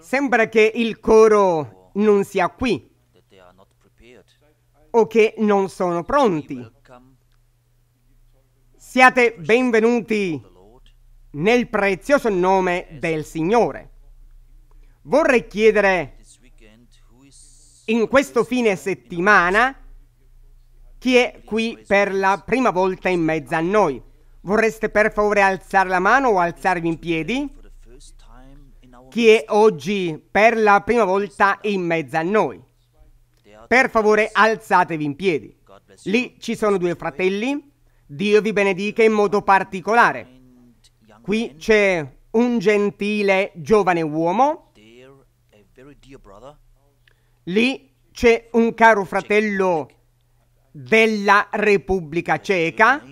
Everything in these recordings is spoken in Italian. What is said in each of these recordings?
Sembra che il coro non sia qui o che non sono pronti. Siate benvenuti nel prezioso nome del Signore. Vorrei chiedere in questo fine settimana chi è qui per la prima volta in mezzo a noi. Vorreste per favore alzare la mano o alzarvi in piedi? chi è oggi per la prima volta in mezzo a noi. Per favore alzatevi in piedi. Lì ci sono due fratelli, Dio vi benedica in modo particolare. Qui c'è un gentile giovane uomo, lì c'è un caro fratello della Repubblica Ceca,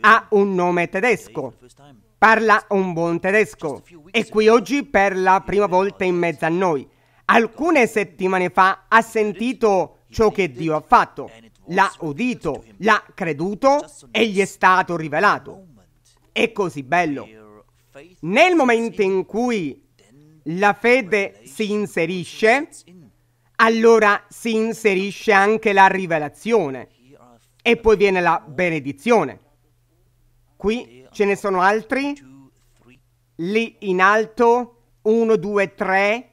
ha un nome tedesco. Parla un buon tedesco. È qui oggi per la prima volta in mezzo a noi. Alcune settimane fa ha sentito ciò che Dio ha fatto. L'ha udito, l'ha creduto e gli è stato rivelato. È così bello. Nel momento in cui la fede si inserisce, allora si inserisce anche la rivelazione e poi viene la benedizione. Qui Ce ne sono altri? Lì in alto. 1, 2, 3.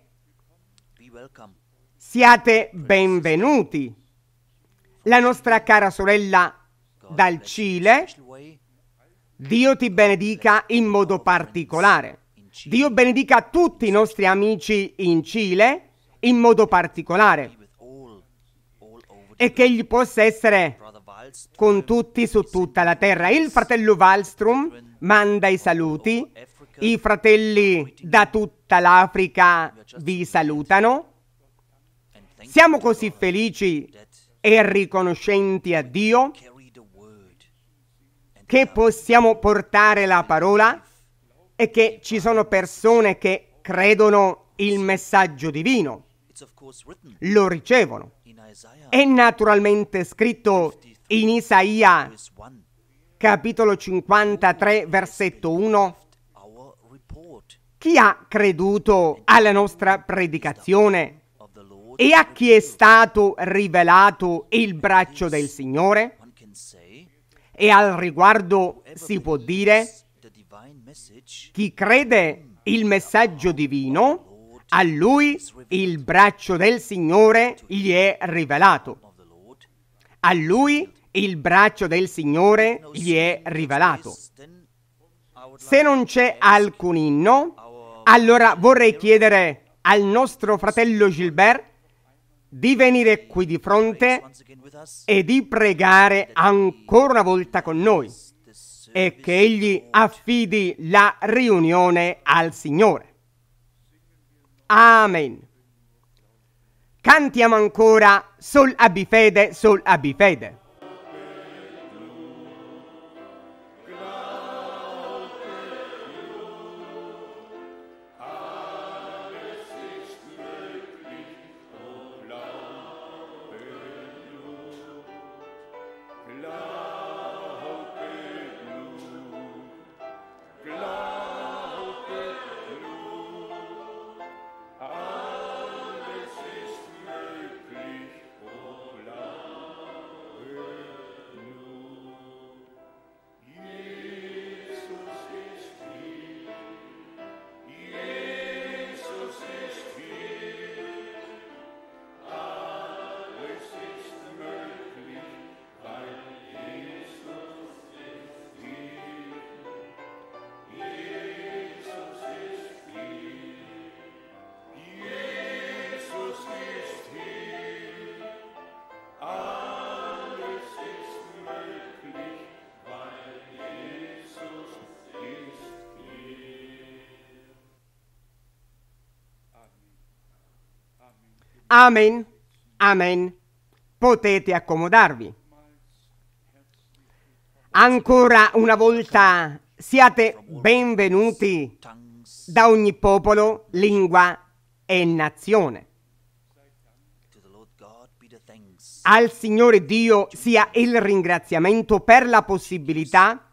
Siate benvenuti. La nostra cara sorella dal Cile. Dio ti benedica in modo particolare. Dio benedica tutti i nostri amici in Cile in modo particolare e che egli possa essere con tutti su tutta la terra. Il fratello Wallström manda i saluti, i fratelli da tutta l'Africa vi salutano. Siamo così felici e riconoscenti a Dio che possiamo portare la parola e che ci sono persone che credono il messaggio divino, lo ricevono. È naturalmente scritto in Isaia capitolo 53 versetto 1 chi ha creduto alla nostra predicazione e a chi è stato rivelato il braccio del Signore? E al riguardo si può dire, chi crede il messaggio divino, a lui il braccio del Signore gli è rivelato. A lui il braccio del Signore gli è rivelato. Se non c'è alcun inno, allora vorrei chiedere al nostro fratello Gilbert di venire qui di fronte e di pregare ancora una volta con noi e che egli affidi la riunione al Signore. Amen. Cantiamo ancora Sol abifede, Sol abifede. Amen, amen, potete accomodarvi. Ancora una volta siate benvenuti da ogni popolo, lingua e nazione. Al Signore Dio sia il ringraziamento per la possibilità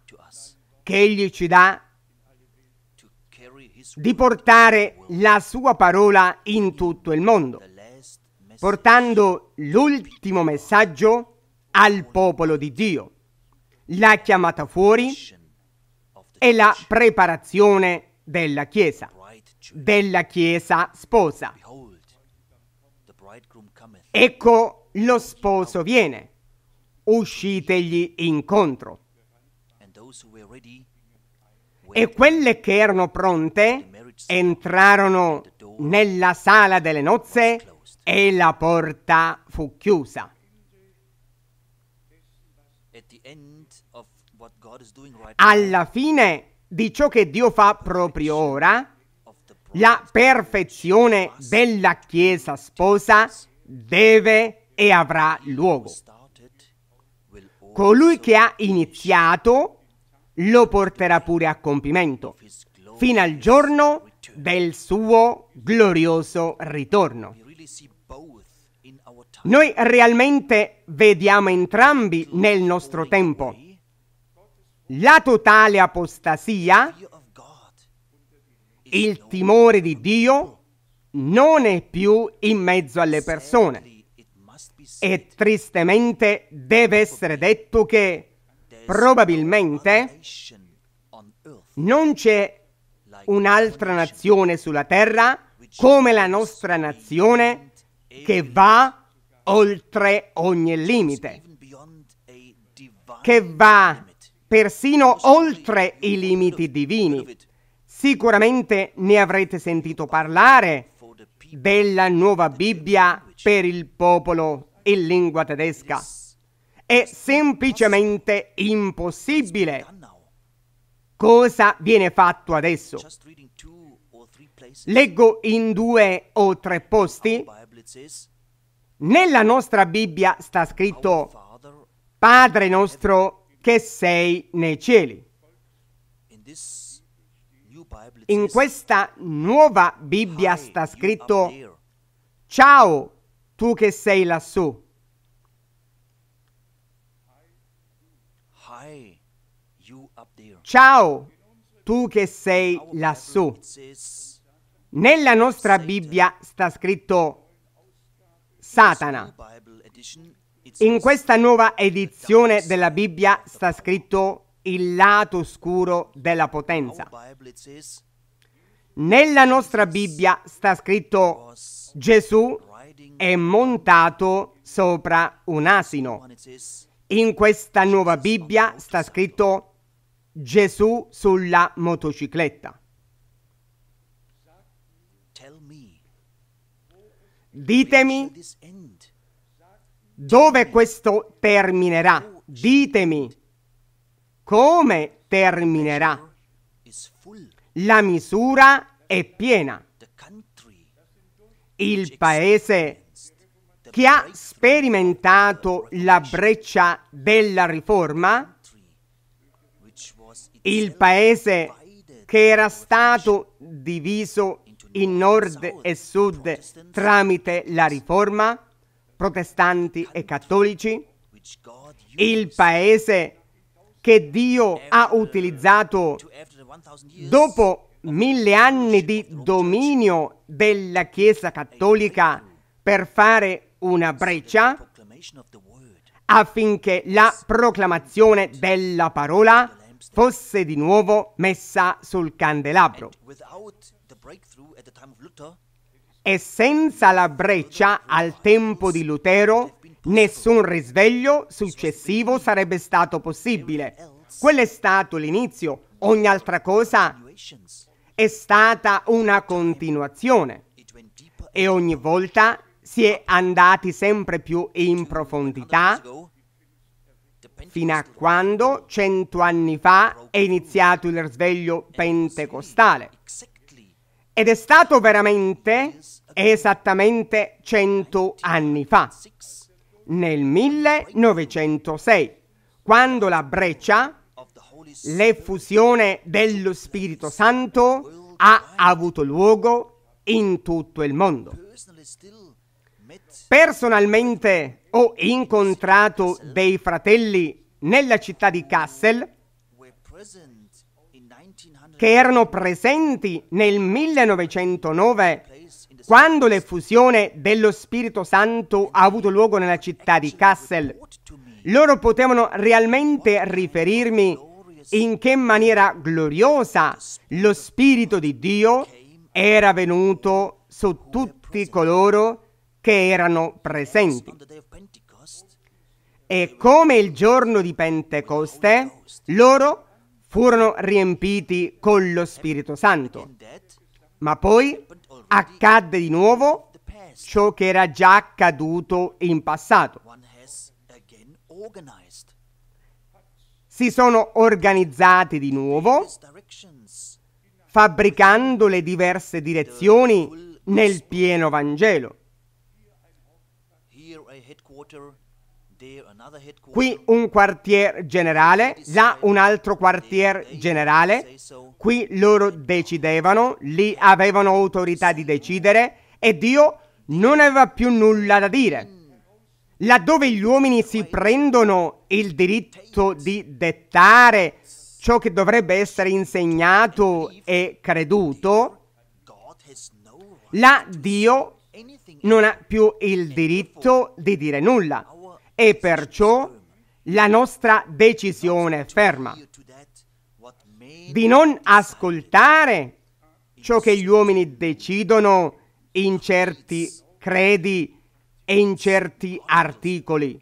che Egli ci dà di portare la sua parola in tutto il mondo portando l'ultimo messaggio al popolo di Dio, la chiamata fuori e la preparazione della Chiesa, della Chiesa sposa. Ecco lo sposo viene, uscitegli incontro. E quelle che erano pronte entrarono nella sala delle nozze e la porta fu chiusa. Alla fine di ciò che Dio fa proprio ora, la perfezione della Chiesa sposa deve e avrà luogo. Colui che ha iniziato lo porterà pure a compimento, fino al giorno del suo glorioso ritorno. Noi realmente vediamo entrambi nel nostro tempo la totale apostasia, il timore di Dio non è più in mezzo alle persone. E tristemente deve essere detto che probabilmente non c'è un'altra nazione sulla terra come la nostra nazione che va oltre ogni limite, che va persino oltre i limiti divini. Sicuramente ne avrete sentito parlare della nuova Bibbia per il popolo in lingua tedesca. È semplicemente impossibile. Cosa viene fatto adesso? Leggo in due o tre posti nella nostra Bibbia sta scritto Padre nostro che sei nei cieli. In questa nuova Bibbia sta scritto Ciao tu che sei lassù. Ciao tu che sei lassù. Nella nostra Bibbia sta scritto Satana. In questa nuova edizione della Bibbia sta scritto il lato oscuro della potenza. Nella nostra Bibbia sta scritto Gesù è montato sopra un asino. In questa nuova Bibbia sta scritto Gesù sulla motocicletta. Ditemi dove questo terminerà. Ditemi come terminerà. La misura è piena. Il paese che ha sperimentato la breccia della riforma, il paese che era stato diviso in nord e sud tramite la riforma, protestanti e cattolici, il paese che Dio ha utilizzato dopo mille anni di dominio della Chiesa cattolica per fare una breccia affinché la proclamazione della parola fosse di nuovo messa sul candelabro. E senza la breccia al tempo di Lutero nessun risveglio successivo sarebbe stato possibile. Quello è stato l'inizio, ogni altra cosa è stata una continuazione e ogni volta si è andati sempre più in profondità fino a quando cento anni fa è iniziato il risveglio pentecostale. Ed è stato veramente esattamente 100 anni fa, nel 1906, quando la Breccia, l'effusione dello Spirito Santo, ha avuto luogo in tutto il mondo. Personalmente ho incontrato dei fratelli nella città di Kassel che erano presenti nel 1909 quando l'effusione dello Spirito Santo ha avuto luogo nella città di Kassel. Loro potevano realmente riferirmi in che maniera gloriosa lo Spirito di Dio era venuto su tutti coloro che erano presenti. E come il giorno di Pentecoste, loro furono riempiti con lo Spirito Santo. Ma poi accadde di nuovo ciò che era già accaduto in passato. Si sono organizzati di nuovo, fabbricando le diverse direzioni nel pieno Vangelo. Qui un quartier generale, là un altro quartier generale. Qui loro decidevano, lì avevano autorità di mm. decidere e Dio non aveva più nulla da dire. Mm. Laddove gli uomini si prendono il diritto di dettare ciò che dovrebbe essere insegnato e creduto, là Dio non ha più il diritto di dire nulla e perciò la nostra decisione ferma di non ascoltare ciò che gli uomini decidono in certi credi e in certi articoli,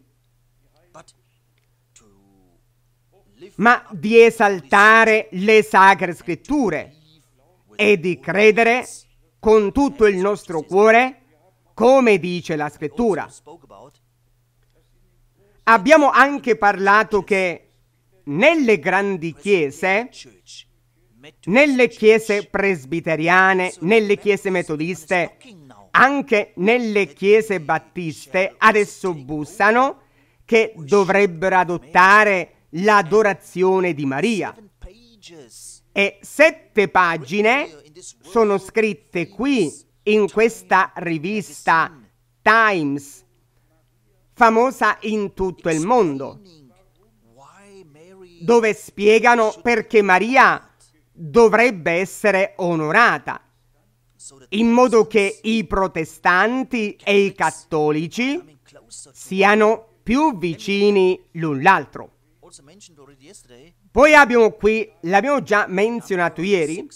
ma di esaltare le sacre scritture e di credere con tutto il nostro cuore come dice la scrittura. Abbiamo anche parlato che nelle grandi chiese, nelle chiese presbiteriane, nelle chiese metodiste, anche nelle chiese battiste, adesso bussano che dovrebbero adottare l'adorazione di Maria. E sette pagine sono scritte qui in questa rivista Times famosa in tutto il mondo, dove spiegano perché Maria dovrebbe essere onorata, in modo che i protestanti e i cattolici siano più vicini l'un l'altro. Poi abbiamo qui, l'abbiamo già menzionato ieri,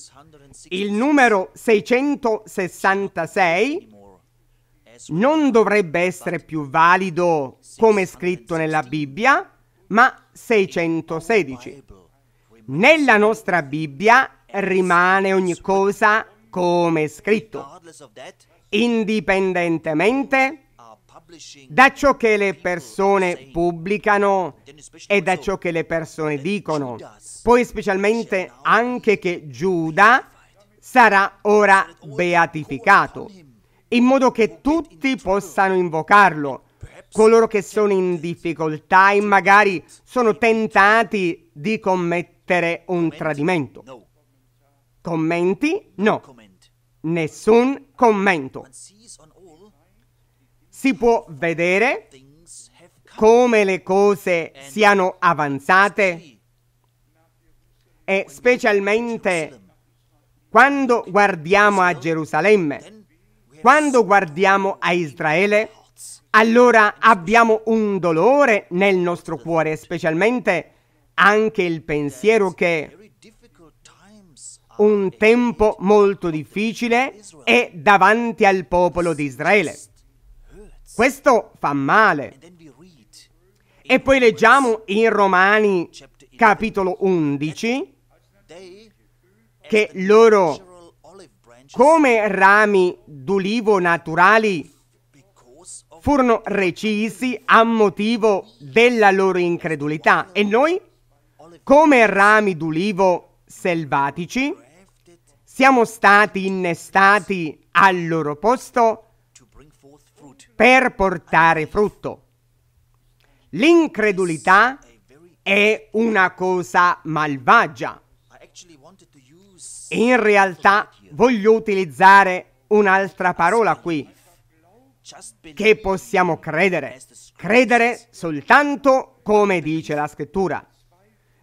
il numero 666 non dovrebbe essere più valido come scritto nella Bibbia, ma 616. Nella nostra Bibbia rimane ogni cosa come scritto, indipendentemente da ciò che le persone pubblicano e da ciò che le persone dicono. Poi specialmente anche che Giuda sarà ora beatificato in modo che tutti possano invocarlo. Coloro che sono in difficoltà e magari sono tentati di commettere un tradimento. Commenti? No. Nessun commento. Si può vedere come le cose siano avanzate e specialmente quando guardiamo a Gerusalemme quando guardiamo a Israele, allora abbiamo un dolore nel nostro cuore, specialmente anche il pensiero che un tempo molto difficile è davanti al popolo di Israele. Questo fa male. E poi leggiamo in Romani capitolo 11 che loro come rami d'olivo naturali furono recisi a motivo della loro incredulità e noi, come rami d'olivo selvatici, siamo stati innestati al loro posto per portare frutto. L'incredulità è una cosa malvagia. In realtà voglio utilizzare un'altra parola qui, che possiamo credere. Credere soltanto come dice la scrittura.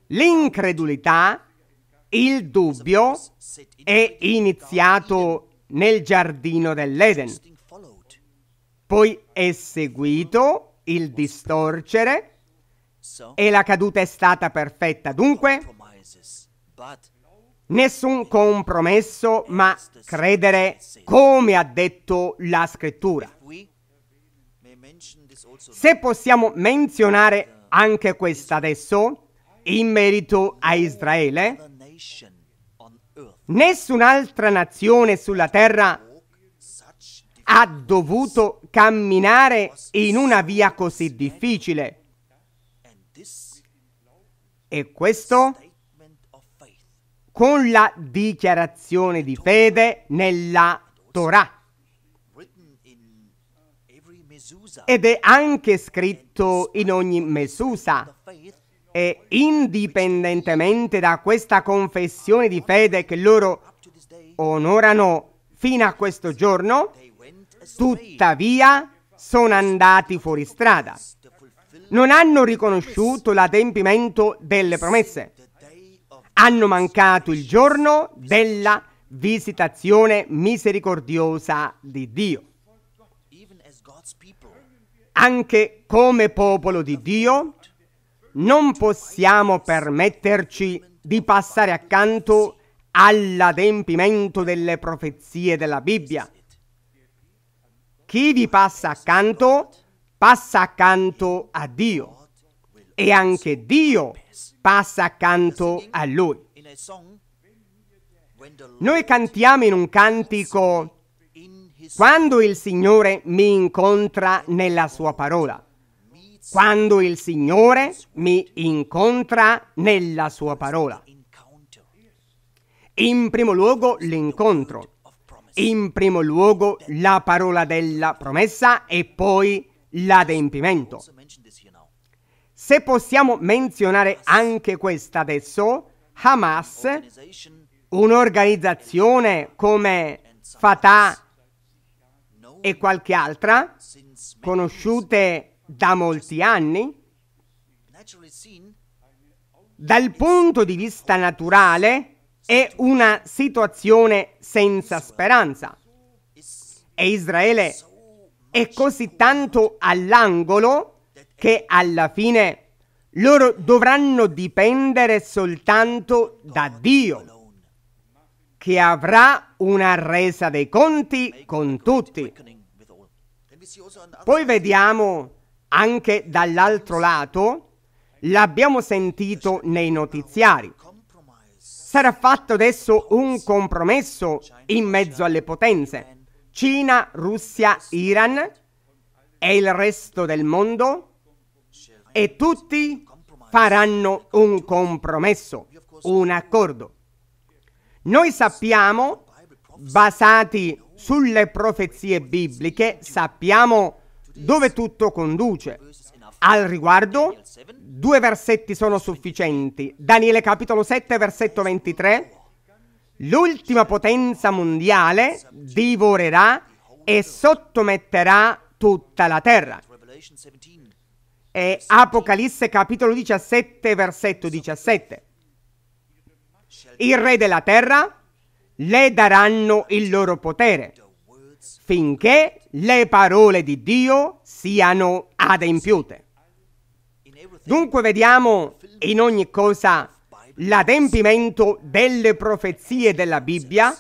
L'incredulità, il dubbio, è iniziato nel giardino dell'Eden. Poi è seguito il distorcere e la caduta è stata perfetta. Dunque, Nessun compromesso, ma credere come ha detto la scrittura. Se possiamo menzionare anche questo adesso, in merito a Israele, nessun'altra nazione sulla terra ha dovuto camminare in una via così difficile. E questo con la dichiarazione di fede nella Torah. Ed è anche scritto in ogni mesusa. E indipendentemente da questa confessione di fede che loro onorano fino a questo giorno, tuttavia sono andati fuori strada. Non hanno riconosciuto l'adempimento delle promesse hanno mancato il giorno della visitazione misericordiosa di Dio. Anche come popolo di Dio non possiamo permetterci di passare accanto all'adempimento delle profezie della Bibbia. Chi vi passa accanto, passa accanto a Dio. E anche Dio passa accanto a lui. Noi cantiamo in un cantico quando il Signore mi incontra nella sua parola. Quando il Signore mi incontra nella sua parola. In primo luogo l'incontro. In primo luogo la parola della promessa e poi l'adempimento. Se possiamo menzionare anche questa adesso, Hamas, un'organizzazione come Fatah e qualche altra, conosciute da molti anni, dal punto di vista naturale è una situazione senza speranza. E Israele è così tanto all'angolo che alla fine loro dovranno dipendere soltanto da Dio, che avrà una resa dei conti con tutti. Poi vediamo anche dall'altro lato, l'abbiamo sentito nei notiziari, sarà fatto adesso un compromesso in mezzo alle potenze, Cina, Russia, Iran e il resto del mondo e tutti faranno un compromesso, un accordo. Noi sappiamo, basati sulle profezie bibliche, sappiamo dove tutto conduce. Al riguardo, due versetti sono sufficienti. Daniele capitolo 7, versetto 23. L'ultima potenza mondiale divorerà e sottometterà tutta la terra è Apocalisse capitolo 17 versetto 17. Il re della terra le daranno il loro potere finché le parole di Dio siano adempiute. Dunque vediamo in ogni cosa l'adempimento delle profezie della Bibbia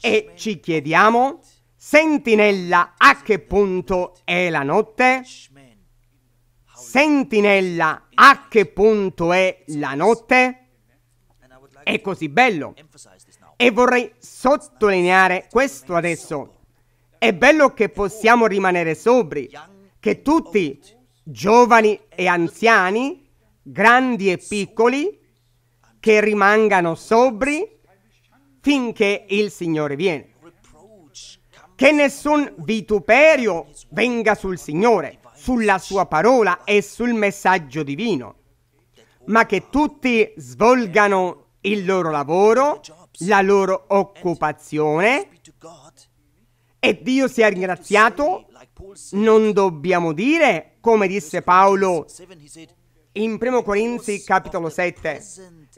e ci chiediamo, sentinella, a che punto è la notte? sentinella a che punto è la notte? È così bello. E vorrei sottolineare questo adesso. È bello che possiamo rimanere sobri, che tutti, giovani e anziani, grandi e piccoli, che rimangano sobri finché il Signore viene. Che nessun vituperio venga sul Signore, sulla sua parola e sul messaggio divino, ma che tutti svolgano il loro lavoro, la loro occupazione e Dio sia ringraziato. Non dobbiamo dire, come disse Paolo in 1 Corinzi capitolo 7,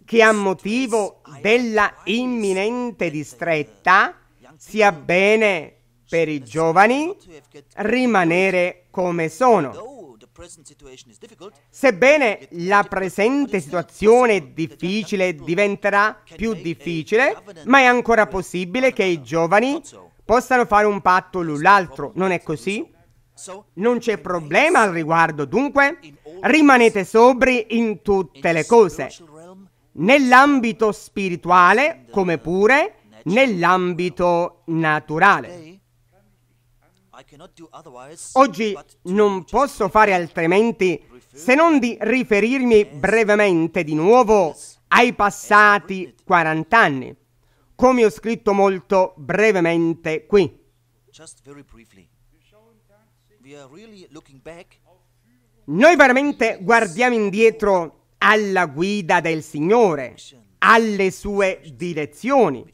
che a motivo della imminente distretta sia bene per i giovani rimanere come sono. Sebbene la presente situazione difficile diventerà più difficile, ma è ancora possibile che i giovani possano fare un patto l'un l'altro, non è così? Non c'è problema al riguardo, dunque rimanete sobri in tutte le cose, nell'ambito spirituale come pure nell'ambito naturale. Oggi non posso fare altrimenti se non di riferirmi brevemente di nuovo ai passati 40 anni, come ho scritto molto brevemente qui. Noi veramente guardiamo indietro alla guida del Signore, alle sue direzioni,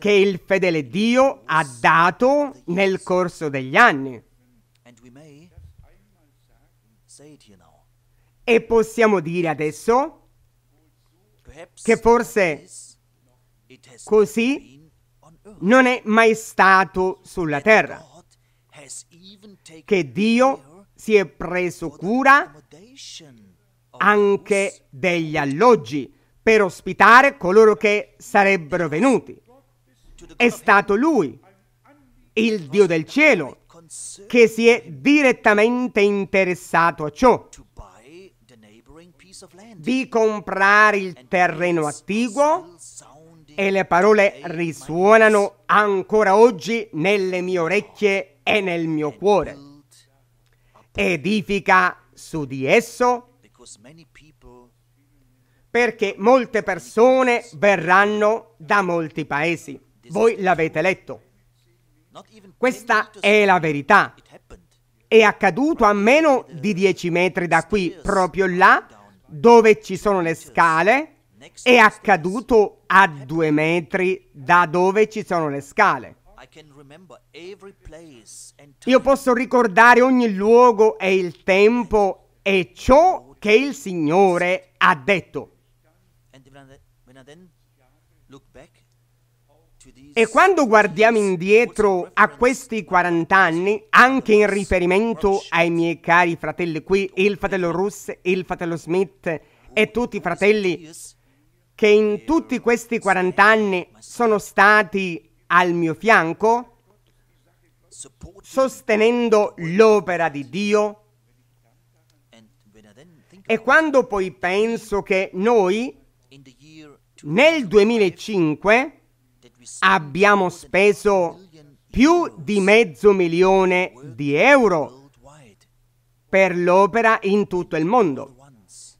che il fedele Dio ha dato nel corso degli anni. E possiamo dire adesso che forse così non è mai stato sulla terra, che Dio si è preso cura anche degli alloggi per ospitare coloro che sarebbero venuti è stato lui, il Dio del cielo, che si è direttamente interessato a ciò, di comprare il terreno attiguo e le parole risuonano ancora oggi nelle mie orecchie e nel mio cuore. Edifica su di esso perché molte persone verranno da molti paesi. Voi l'avete letto. Questa è la verità. È accaduto a meno di 10 metri da qui, proprio là, dove ci sono le scale. È accaduto a due metri da dove ci sono le scale. Io posso ricordare ogni luogo e il tempo e ciò che il Signore ha detto. E quando guardiamo indietro a questi 40 anni, anche in riferimento ai miei cari fratelli qui, il fratello Russ, il fratello Smith e tutti i fratelli che in tutti questi 40 anni sono stati al mio fianco, sostenendo l'opera di Dio. E quando poi penso che noi nel 2005 abbiamo speso più di mezzo milione di euro per l'opera in tutto il mondo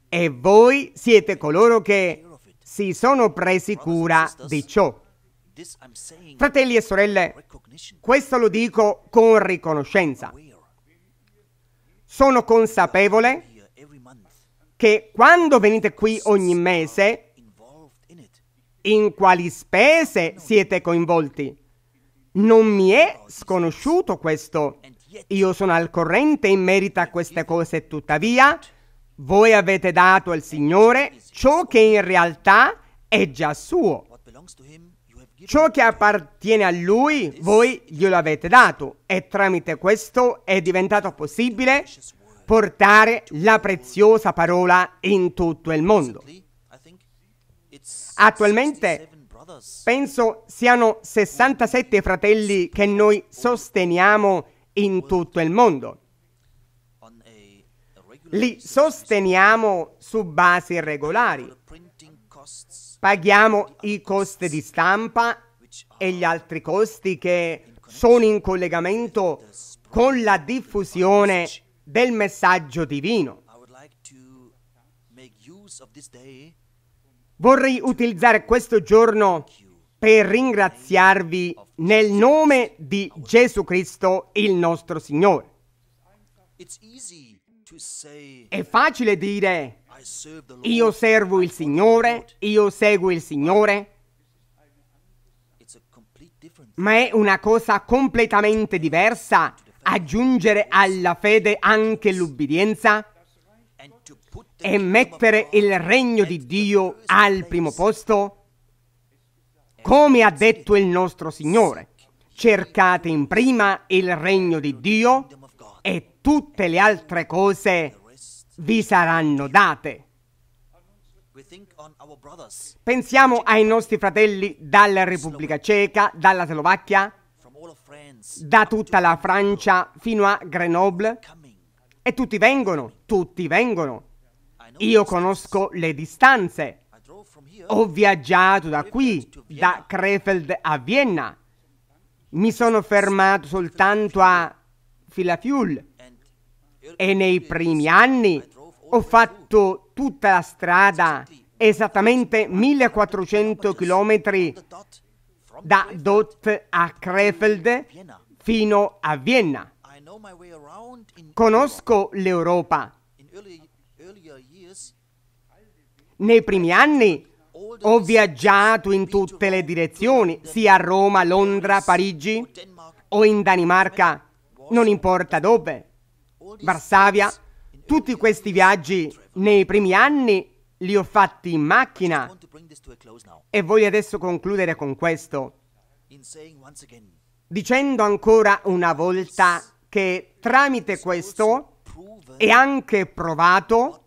e voi siete coloro che si sono presi cura di ciò. Fratelli e sorelle, questo lo dico con riconoscenza. Sono consapevole che quando venite qui ogni mese in quali spese siete coinvolti? Non mi è sconosciuto questo. Io sono al corrente in merito a queste cose, tuttavia voi avete dato al Signore ciò che in realtà è già suo. Ciò che appartiene a Lui voi glielo avete dato e tramite questo è diventato possibile portare la preziosa parola in tutto il mondo. Attualmente penso siano 67 fratelli che noi sosteniamo in tutto il mondo. Li sosteniamo su basi regolari. Paghiamo i costi di stampa e gli altri costi che sono in collegamento con la diffusione del messaggio divino. Vorrei utilizzare questo giorno per ringraziarvi nel nome di Gesù Cristo, il nostro Signore. È facile dire, io servo il Signore, io seguo il Signore, ma è una cosa completamente diversa aggiungere alla fede anche l'ubbidienza e mettere il regno di Dio al primo posto? Come ha detto il nostro Signore, cercate in prima il regno di Dio e tutte le altre cose vi saranno date. Pensiamo ai nostri fratelli dalla Repubblica Ceca, dalla Slovacchia, da tutta la Francia fino a Grenoble. E tutti vengono, tutti vengono. Io conosco le distanze. Ho viaggiato da qui, da Krefeld a Vienna. Mi sono fermato soltanto a Filafiul e nei primi anni ho fatto tutta la strada, esattamente 1400 km da Dot a Krefeld fino a Vienna. Conosco l'Europa. Nei primi anni ho viaggiato in tutte le direzioni, sia a Roma, Londra, Parigi o in Danimarca, non importa dove, Varsavia. Tutti questi viaggi nei primi anni li ho fatti in macchina e voglio adesso concludere con questo, dicendo ancora una volta che tramite questo è anche provato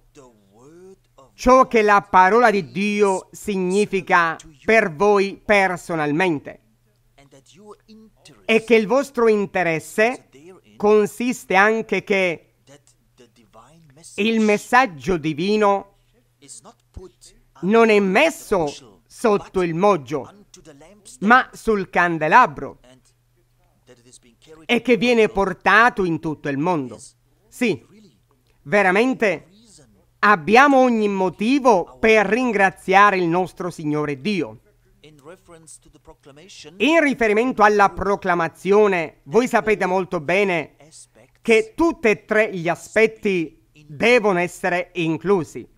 ciò che la parola di Dio significa per voi personalmente e che il vostro interesse consiste anche che il messaggio divino non è messo sotto il moggio, ma sul candelabro e che viene portato in tutto il mondo. Sì, veramente Abbiamo ogni motivo per ringraziare il nostro Signore Dio. In riferimento alla proclamazione, voi sapete molto bene che tutti e tre gli aspetti devono essere inclusi.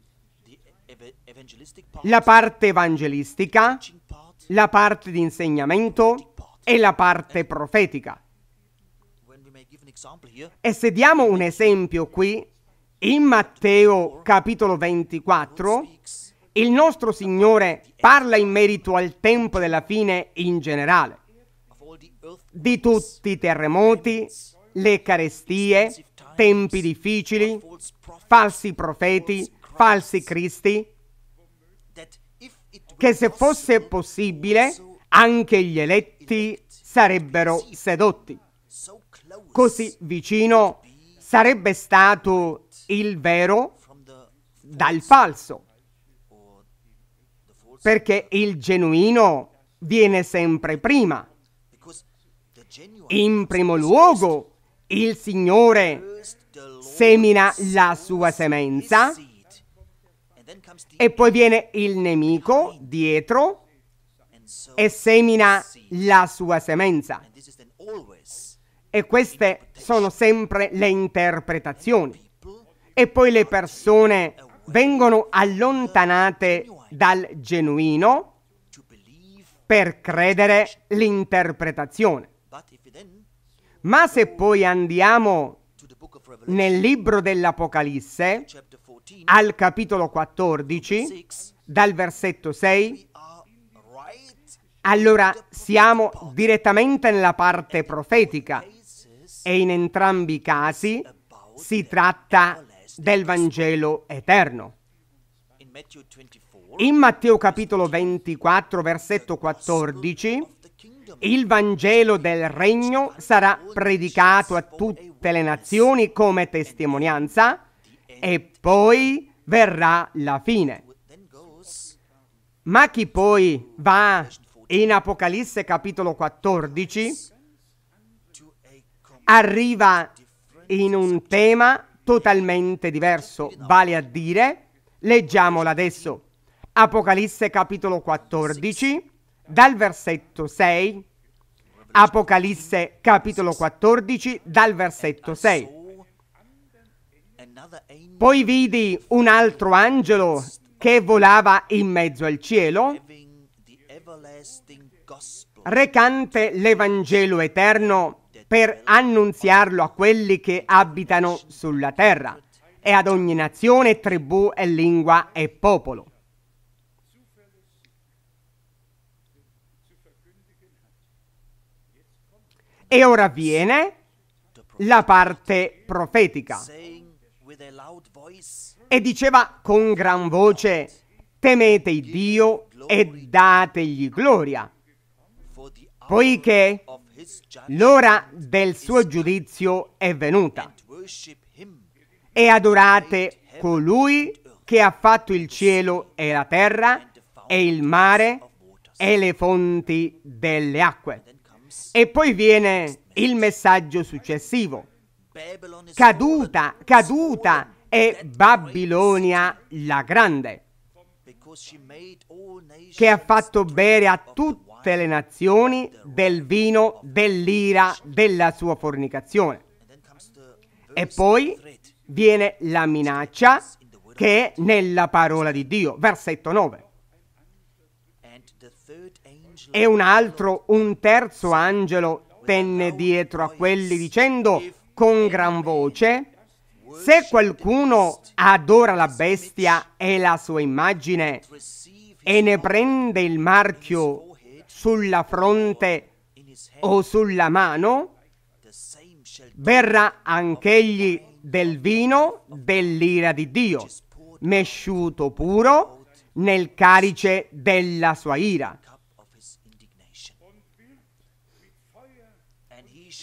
La parte evangelistica, la parte di insegnamento e la parte profetica. E se diamo un esempio qui, in Matteo capitolo 24 il nostro Signore parla in merito al tempo della fine in generale, di tutti i terremoti, le carestie, tempi difficili, falsi profeti, falsi cristi, che se fosse possibile anche gli eletti sarebbero sedotti. Così vicino sarebbe stato il vero dal falso, perché il genuino viene sempre prima. In primo luogo, il Signore semina la sua semenza e poi viene il nemico dietro e semina la sua semenza. E queste sono sempre le interpretazioni e poi le persone vengono allontanate dal genuino per credere l'interpretazione. Ma se poi andiamo nel libro dell'Apocalisse, al capitolo 14, dal versetto 6, allora siamo direttamente nella parte profetica e in entrambi i casi si tratta del Vangelo eterno. In Matteo capitolo 24, versetto 14, il Vangelo del regno sarà predicato a tutte le nazioni come testimonianza e poi verrà la fine. Ma chi poi va in Apocalisse capitolo 14 arriva in un tema totalmente diverso, vale a dire, leggiamolo adesso, Apocalisse capitolo 14, dal versetto 6, Apocalisse capitolo 14, dal versetto 6. Poi vidi un altro angelo che volava in mezzo al cielo, recante l'Evangelo eterno per annunziarlo a quelli che abitano sulla terra e ad ogni nazione, tribù e lingua e popolo. E ora viene la parte profetica. E diceva con gran voce, temete Dio e dategli gloria, poiché L'ora del suo giudizio è venuta e adorate colui che ha fatto il cielo e la terra e il mare e le fonti delle acque. E poi viene il messaggio successivo. Caduta, caduta è Babilonia la grande, che ha fatto bere a tutti tutte le nazioni del vino, dell'ira, della sua fornicazione. E poi viene la minaccia che è nella parola di Dio, versetto 9. E un altro, un terzo angelo tenne dietro a quelli dicendo con gran voce, se qualcuno adora la bestia e la sua immagine e ne prende il marchio sulla fronte o sulla mano, berrà anch'egli del vino dell'ira di Dio, mesciuto puro nel carice della sua ira.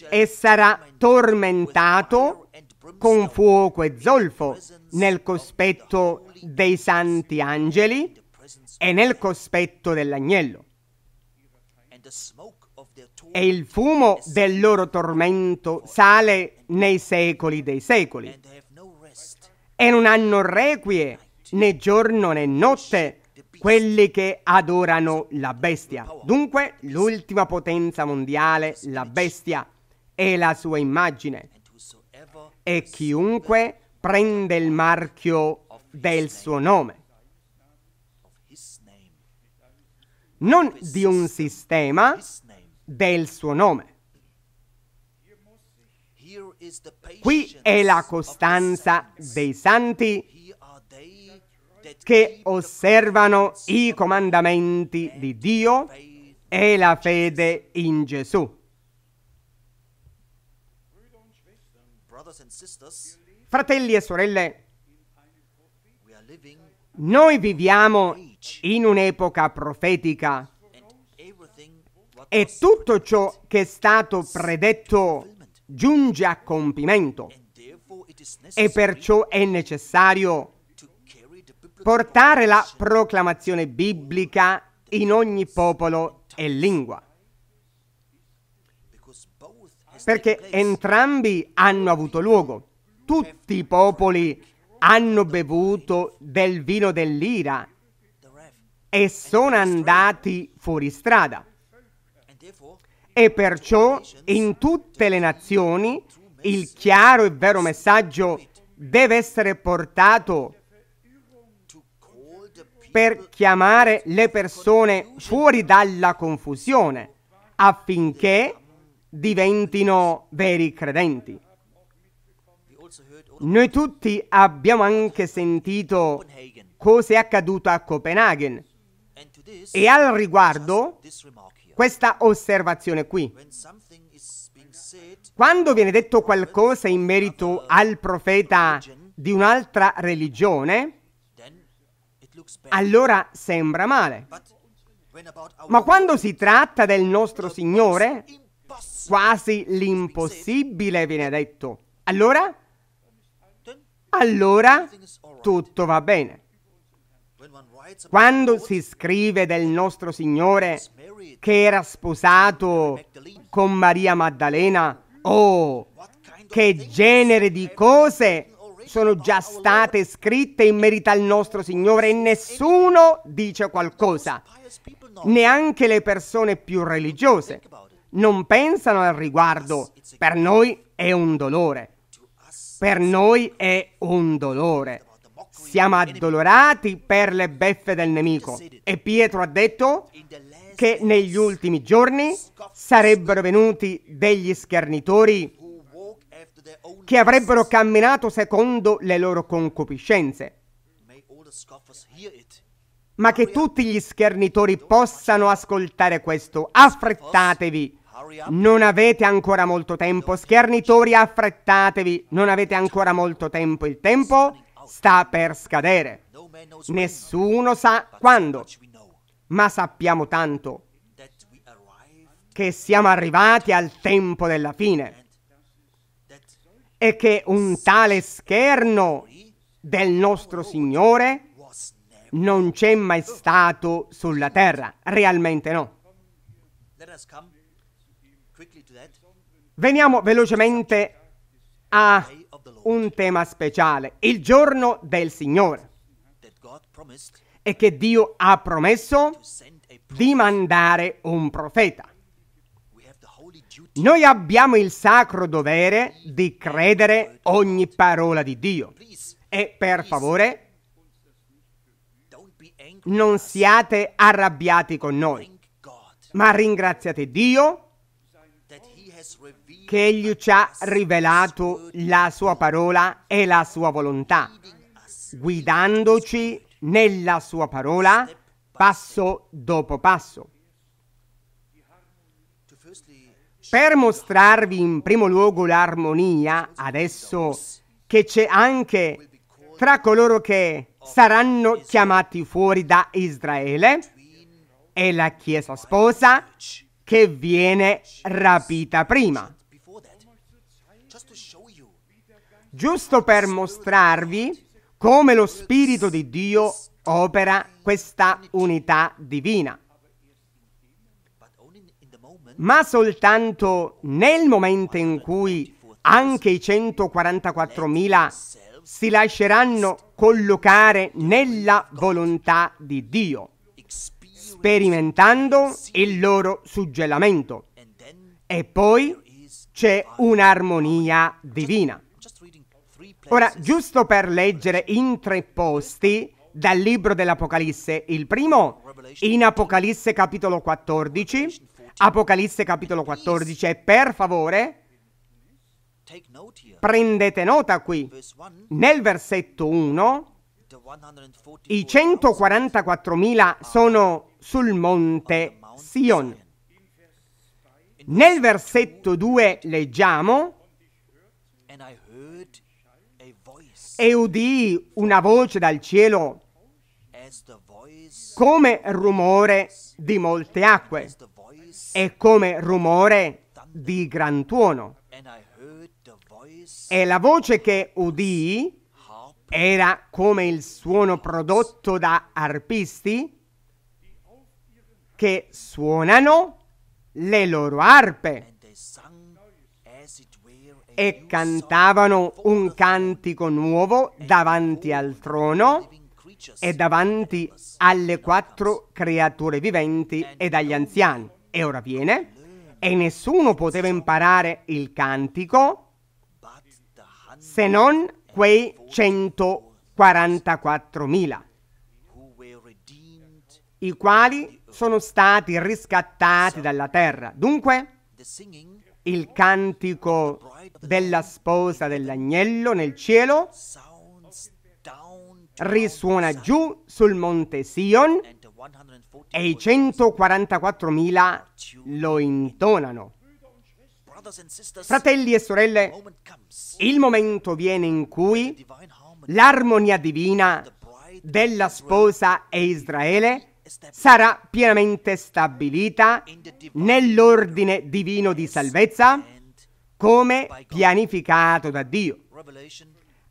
E sarà tormentato con fuoco e zolfo nel cospetto dei santi angeli e nel cospetto dell'agnello. E il fumo del loro tormento sale nei secoli dei secoli. E non hanno requie né giorno né notte quelli che adorano la bestia. Dunque l'ultima potenza mondiale, la bestia, è la sua immagine. E chiunque prende il marchio del suo nome non di un sistema, del suo nome. Qui è la costanza dei santi che osservano i comandamenti di Dio e la fede in Gesù. Fratelli e sorelle, noi viviamo in un'epoca profetica e tutto ciò che è stato predetto giunge a compimento e perciò è necessario portare la proclamazione biblica in ogni popolo e lingua. Perché entrambi hanno avuto luogo. Tutti i popoli hanno bevuto del vino dell'ira e sono andati fuori strada. E perciò in tutte le nazioni il chiaro e vero messaggio deve essere portato per chiamare le persone fuori dalla confusione affinché diventino veri credenti. Noi tutti abbiamo anche sentito cosa è accaduto a Copenaghen e al riguardo, questa osservazione qui. Quando viene detto qualcosa in merito al profeta di un'altra religione, allora sembra male. Ma quando si tratta del nostro Signore, quasi l'impossibile viene detto. Allora? Allora tutto va bene. Quando si scrive del nostro Signore che era sposato con Maria Maddalena, oh, che genere di cose sono già state scritte in merito al nostro Signore e nessuno dice qualcosa, neanche le persone più religiose. Non pensano al riguardo. Per noi è un dolore. Per noi è un dolore siamo addolorati per le beffe del nemico. E Pietro ha detto che negli ultimi giorni sarebbero venuti degli schernitori che avrebbero camminato secondo le loro concupiscenze. Ma che tutti gli schernitori possano ascoltare questo. Affrettatevi. Non avete ancora molto tempo. Schernitori, affrettatevi. Non avete ancora molto tempo. Il tempo sta per scadere. Nessuno sa quando, ma sappiamo tanto che siamo arrivati al tempo della fine e che un tale scherno del nostro Signore non c'è mai stato sulla terra, realmente no. Veniamo velocemente ha un tema speciale, il giorno del Signore, e che Dio ha promesso di mandare un profeta. Noi abbiamo il sacro dovere di credere ogni parola di Dio. E per favore, non siate arrabbiati con noi, ma ringraziate Dio che egli ci ha rivelato la sua parola e la sua volontà, guidandoci nella sua parola passo dopo passo. Per mostrarvi in primo luogo l'armonia, adesso che c'è anche tra coloro che saranno chiamati fuori da Israele, e la Chiesa sposa che viene rapita prima. giusto per mostrarvi come lo Spirito di Dio opera questa unità divina. Ma soltanto nel momento in cui anche i 144.000 si lasceranno collocare nella volontà di Dio, sperimentando il loro suggellamento. E poi c'è un'armonia divina. Ora, giusto per leggere in tre posti dal libro dell'Apocalisse, il primo in Apocalisse capitolo 14, Apocalisse capitolo 14 per favore prendete nota qui, nel versetto 1 i 144.000 sono sul monte Sion. Nel versetto 2 leggiamo e udì una voce dal cielo come rumore di molte acque e come rumore di gran tuono. E la voce che udì era come il suono prodotto da arpisti che suonano le loro arpe e cantavano un cantico nuovo davanti al trono e davanti alle quattro creature viventi ed agli anziani. E ora viene, e nessuno poteva imparare il cantico se non quei 144.000, i quali sono stati riscattati dalla terra. Dunque, il cantico della sposa dell'agnello nel cielo risuona giù sul monte Sion e i 144.000 lo intonano. Fratelli e sorelle, il momento viene in cui l'armonia divina della sposa e Israele sarà pienamente stabilita nell'ordine divino di salvezza come pianificato da Dio.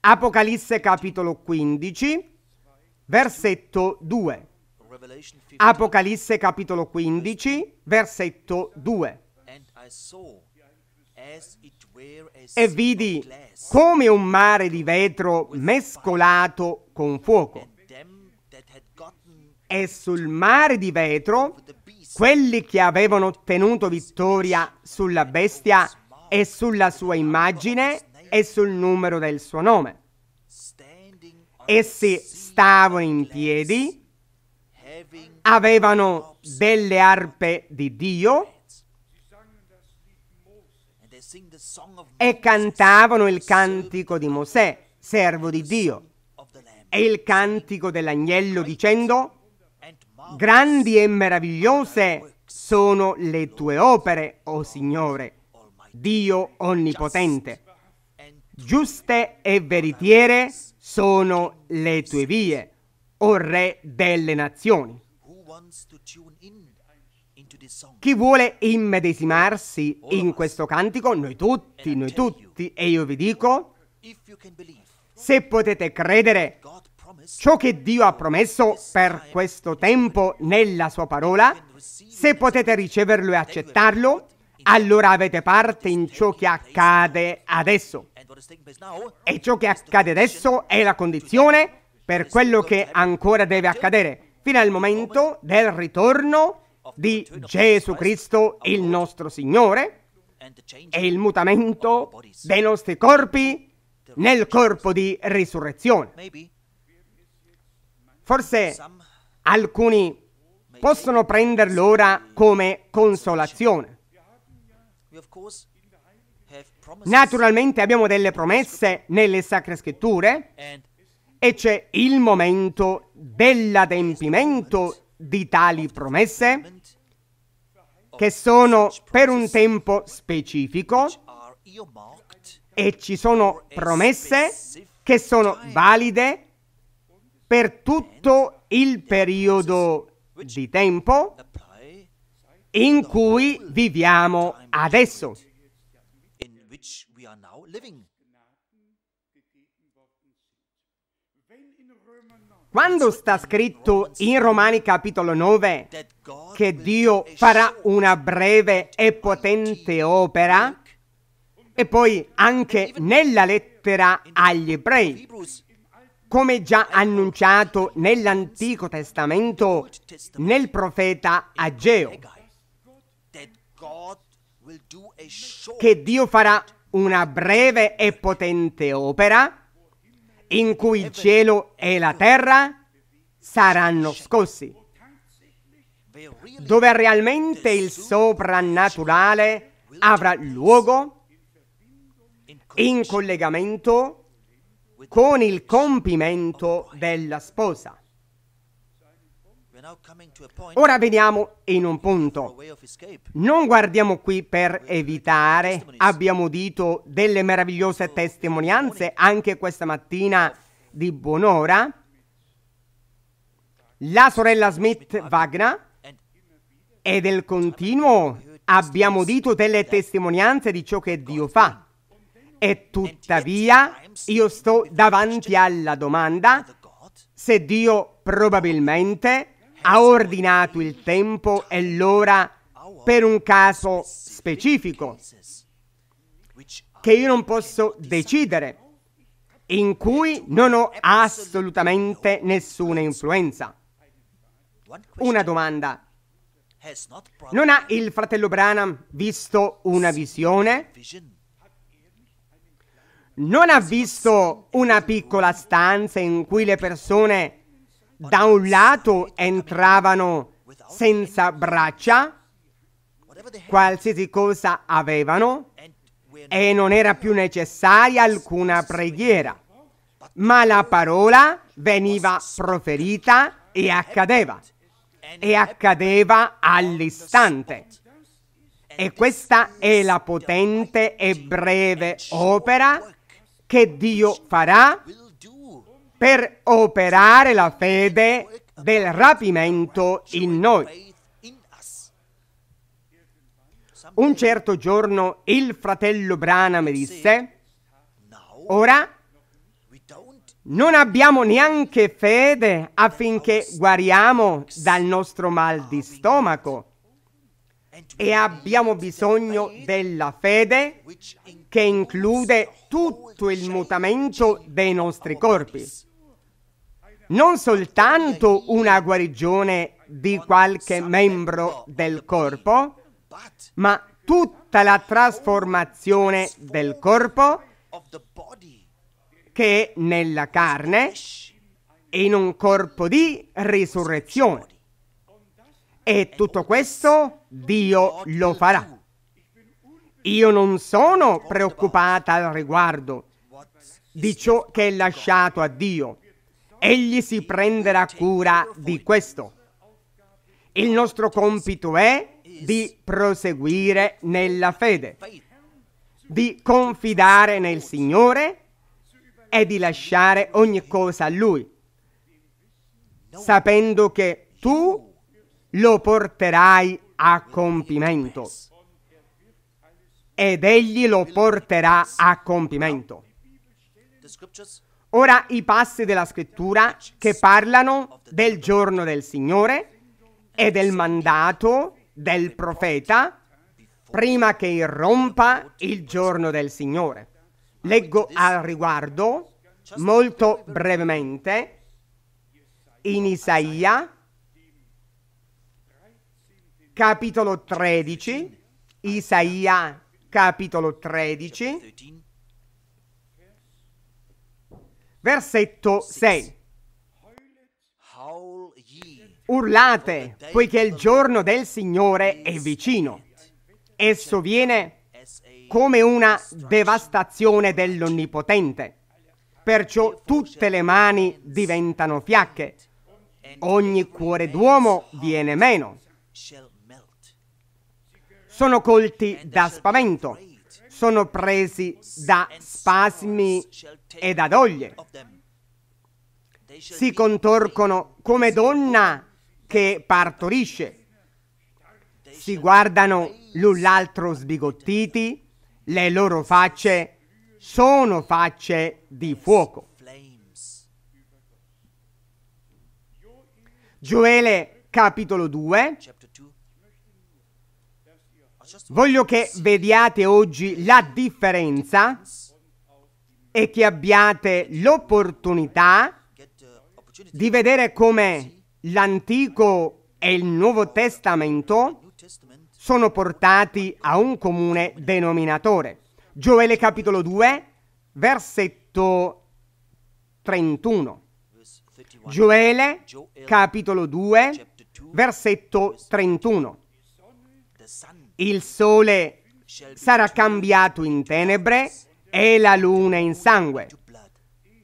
Apocalisse capitolo 15, versetto 2. Apocalisse capitolo 15, versetto 2. E vidi come un mare di vetro mescolato con fuoco e sul mare di vetro, quelli che avevano ottenuto vittoria sulla bestia e sulla sua immagine e sul numero del suo nome. Essi stavano in piedi, avevano delle arpe di Dio e cantavano il cantico di Mosè, servo di Dio, e il cantico dell'agnello dicendo Grandi e meravigliose sono le tue opere, o oh Signore, Dio Onnipotente. Giuste e veritiere sono le tue vie, o oh Re delle nazioni. Chi vuole immedesimarsi in questo cantico, noi tutti, noi tutti, e io vi dico, se potete credere ciò che Dio ha promesso per questo tempo nella sua parola, se potete riceverlo e accettarlo, allora avete parte in ciò che accade adesso. E ciò che accade adesso è la condizione per quello che ancora deve accadere, fino al momento del ritorno di Gesù Cristo, il nostro Signore, e il mutamento dei nostri corpi nel corpo di risurrezione. Forse alcuni possono prenderlo ora come consolazione. Naturalmente abbiamo delle promesse nelle Sacre Scritture e c'è il momento dell'adempimento di tali promesse che sono per un tempo specifico e ci sono promesse che sono valide per tutto il periodo di tempo in cui viviamo adesso. Quando sta scritto in Romani capitolo 9 che Dio farà una breve e potente opera, e poi anche nella lettera agli ebrei, come già annunciato nell'Antico Testamento, nel profeta Ageo, che Dio farà una breve e potente opera in cui il cielo e la terra saranno scossi, dove realmente il soprannaturale avrà luogo in collegamento con il compimento della sposa. Ora veniamo in un punto. Non guardiamo qui per evitare, abbiamo udito delle meravigliose testimonianze anche questa mattina di buon'ora. La sorella Smith Wagner e del continuo abbiamo udito delle testimonianze di ciò che Dio fa. E tuttavia io sto davanti alla domanda se Dio probabilmente ha ordinato il tempo e l'ora per un caso specifico che io non posso decidere, in cui non ho assolutamente nessuna influenza. Una domanda. Non ha il fratello Branham visto una visione? non ha visto una piccola stanza in cui le persone da un lato entravano senza braccia, qualsiasi cosa avevano e non era più necessaria alcuna preghiera, ma la parola veniva proferita e accadeva, e accadeva all'istante. E questa è la potente e breve opera che Dio farà per operare la fede del rapimento in noi. Un certo giorno il fratello Brana mi disse, ora non abbiamo neanche fede affinché guariamo dal nostro mal di stomaco e abbiamo bisogno della fede che include tutto il mutamento dei nostri corpi. Non soltanto una guarigione di qualche membro del corpo, ma tutta la trasformazione del corpo che è nella carne in un corpo di risurrezione. E tutto questo Dio lo farà. Io non sono preoccupata al riguardo di ciò che è lasciato a Dio. Egli si prenderà cura di questo. Il nostro compito è di proseguire nella fede, di confidare nel Signore e di lasciare ogni cosa a Lui, sapendo che tu lo porterai a compimento. Ed egli lo porterà a compimento. Ora i passi della scrittura che parlano del giorno del Signore e del mandato del profeta prima che irrompa il giorno del Signore. Leggo al riguardo molto brevemente in Isaia capitolo 13, Isaia capitolo 13, versetto 6. Urlate, poiché il giorno del Signore è vicino. Esso viene come una devastazione dell'Onnipotente. Perciò tutte le mani diventano fiacche, ogni cuore d'uomo viene meno sono colti da spavento, sono presi da spasmi e da doglie. Si contorcono come donna che partorisce. Si guardano l'un l'altro sbigottiti, le loro facce sono facce di fuoco. Gioele capitolo 2, Voglio che vediate oggi la differenza e che abbiate l'opportunità di vedere come l'Antico e il Nuovo Testamento sono portati a un comune denominatore. Gioele capitolo 2, versetto 31. Gioele capitolo 2, versetto 31 il sole sarà cambiato in tenebre e la luna in sangue,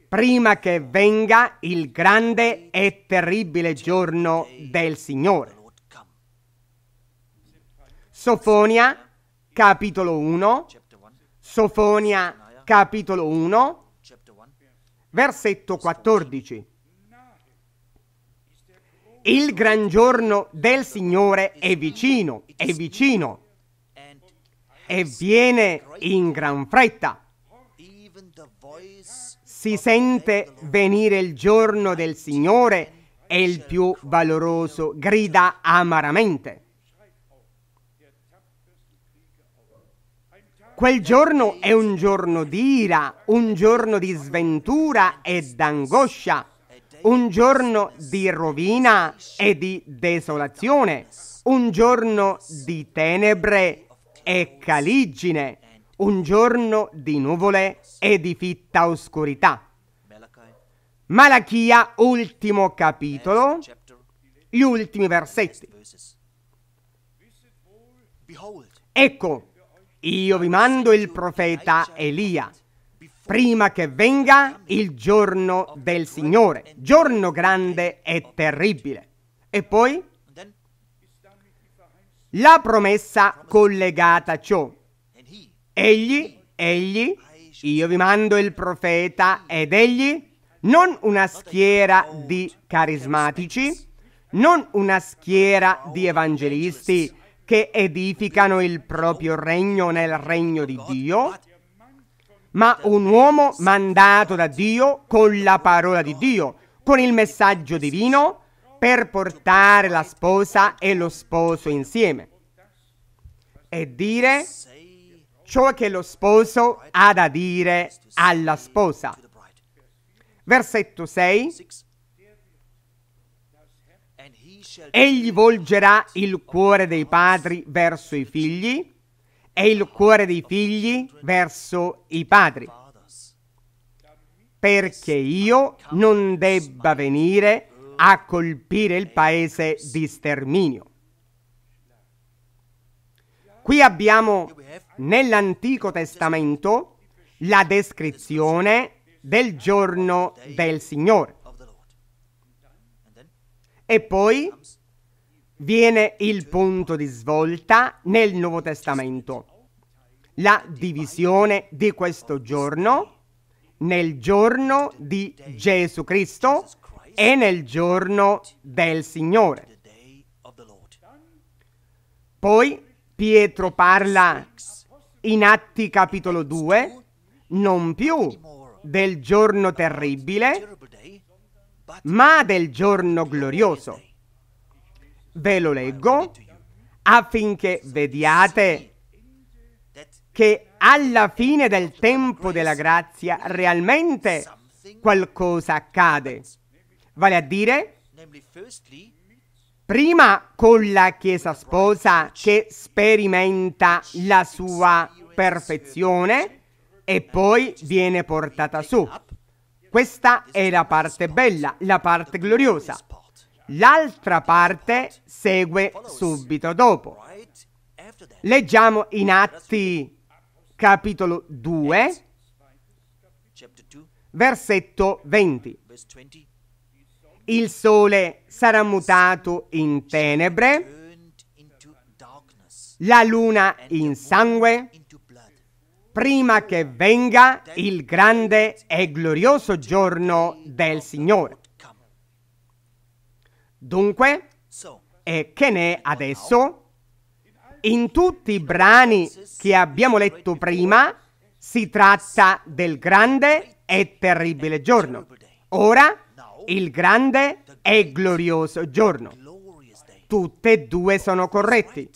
prima che venga il grande e terribile giorno del Signore. Sofonia capitolo 1, Sofonia capitolo 1, versetto 14. Il gran giorno del Signore è vicino, è vicino e viene in gran fretta. Si sente venire il giorno del Signore e il più valoroso grida amaramente. Quel giorno è un giorno di ira, un giorno di sventura e d'angoscia un giorno di rovina e di desolazione, un giorno di tenebre e caligine, un giorno di nuvole e di fitta oscurità. Malachia, ultimo capitolo, gli ultimi versetti. Ecco, io vi mando il profeta Elia prima che venga il giorno del Signore, giorno grande e terribile. E poi la promessa collegata a ciò. Egli, egli, io vi mando il profeta ed egli non una schiera di carismatici, non una schiera di evangelisti che edificano il proprio regno nel regno di Dio, ma un uomo mandato da Dio con la parola di Dio, con il messaggio divino, per portare la sposa e lo sposo insieme e dire ciò che lo sposo ha da dire alla sposa. Versetto 6. Egli volgerà il cuore dei padri verso i figli è il cuore dei figli verso i padri, perché io non debba venire a colpire il paese di sterminio. Qui abbiamo nell'Antico Testamento la descrizione del giorno del Signore. E poi viene il punto di svolta nel Nuovo Testamento, la divisione di questo giorno nel giorno di Gesù Cristo e nel giorno del Signore. Poi Pietro parla in Atti capitolo 2 non più del giorno terribile, ma del giorno glorioso ve lo leggo affinché vediate che alla fine del tempo della grazia realmente qualcosa accade. Vale a dire, prima con la Chiesa sposa che sperimenta la sua perfezione e poi viene portata su. Questa è la parte bella, la parte gloriosa. L'altra parte segue subito dopo. Leggiamo in Atti capitolo 2, versetto 20. Il sole sarà mutato in tenebre, la luna in sangue, prima che venga il grande e glorioso giorno del Signore. Dunque, e che ne è adesso? In tutti i brani che abbiamo letto prima si tratta del grande e terribile giorno. Ora, il grande e glorioso giorno. Tutte e due sono corretti.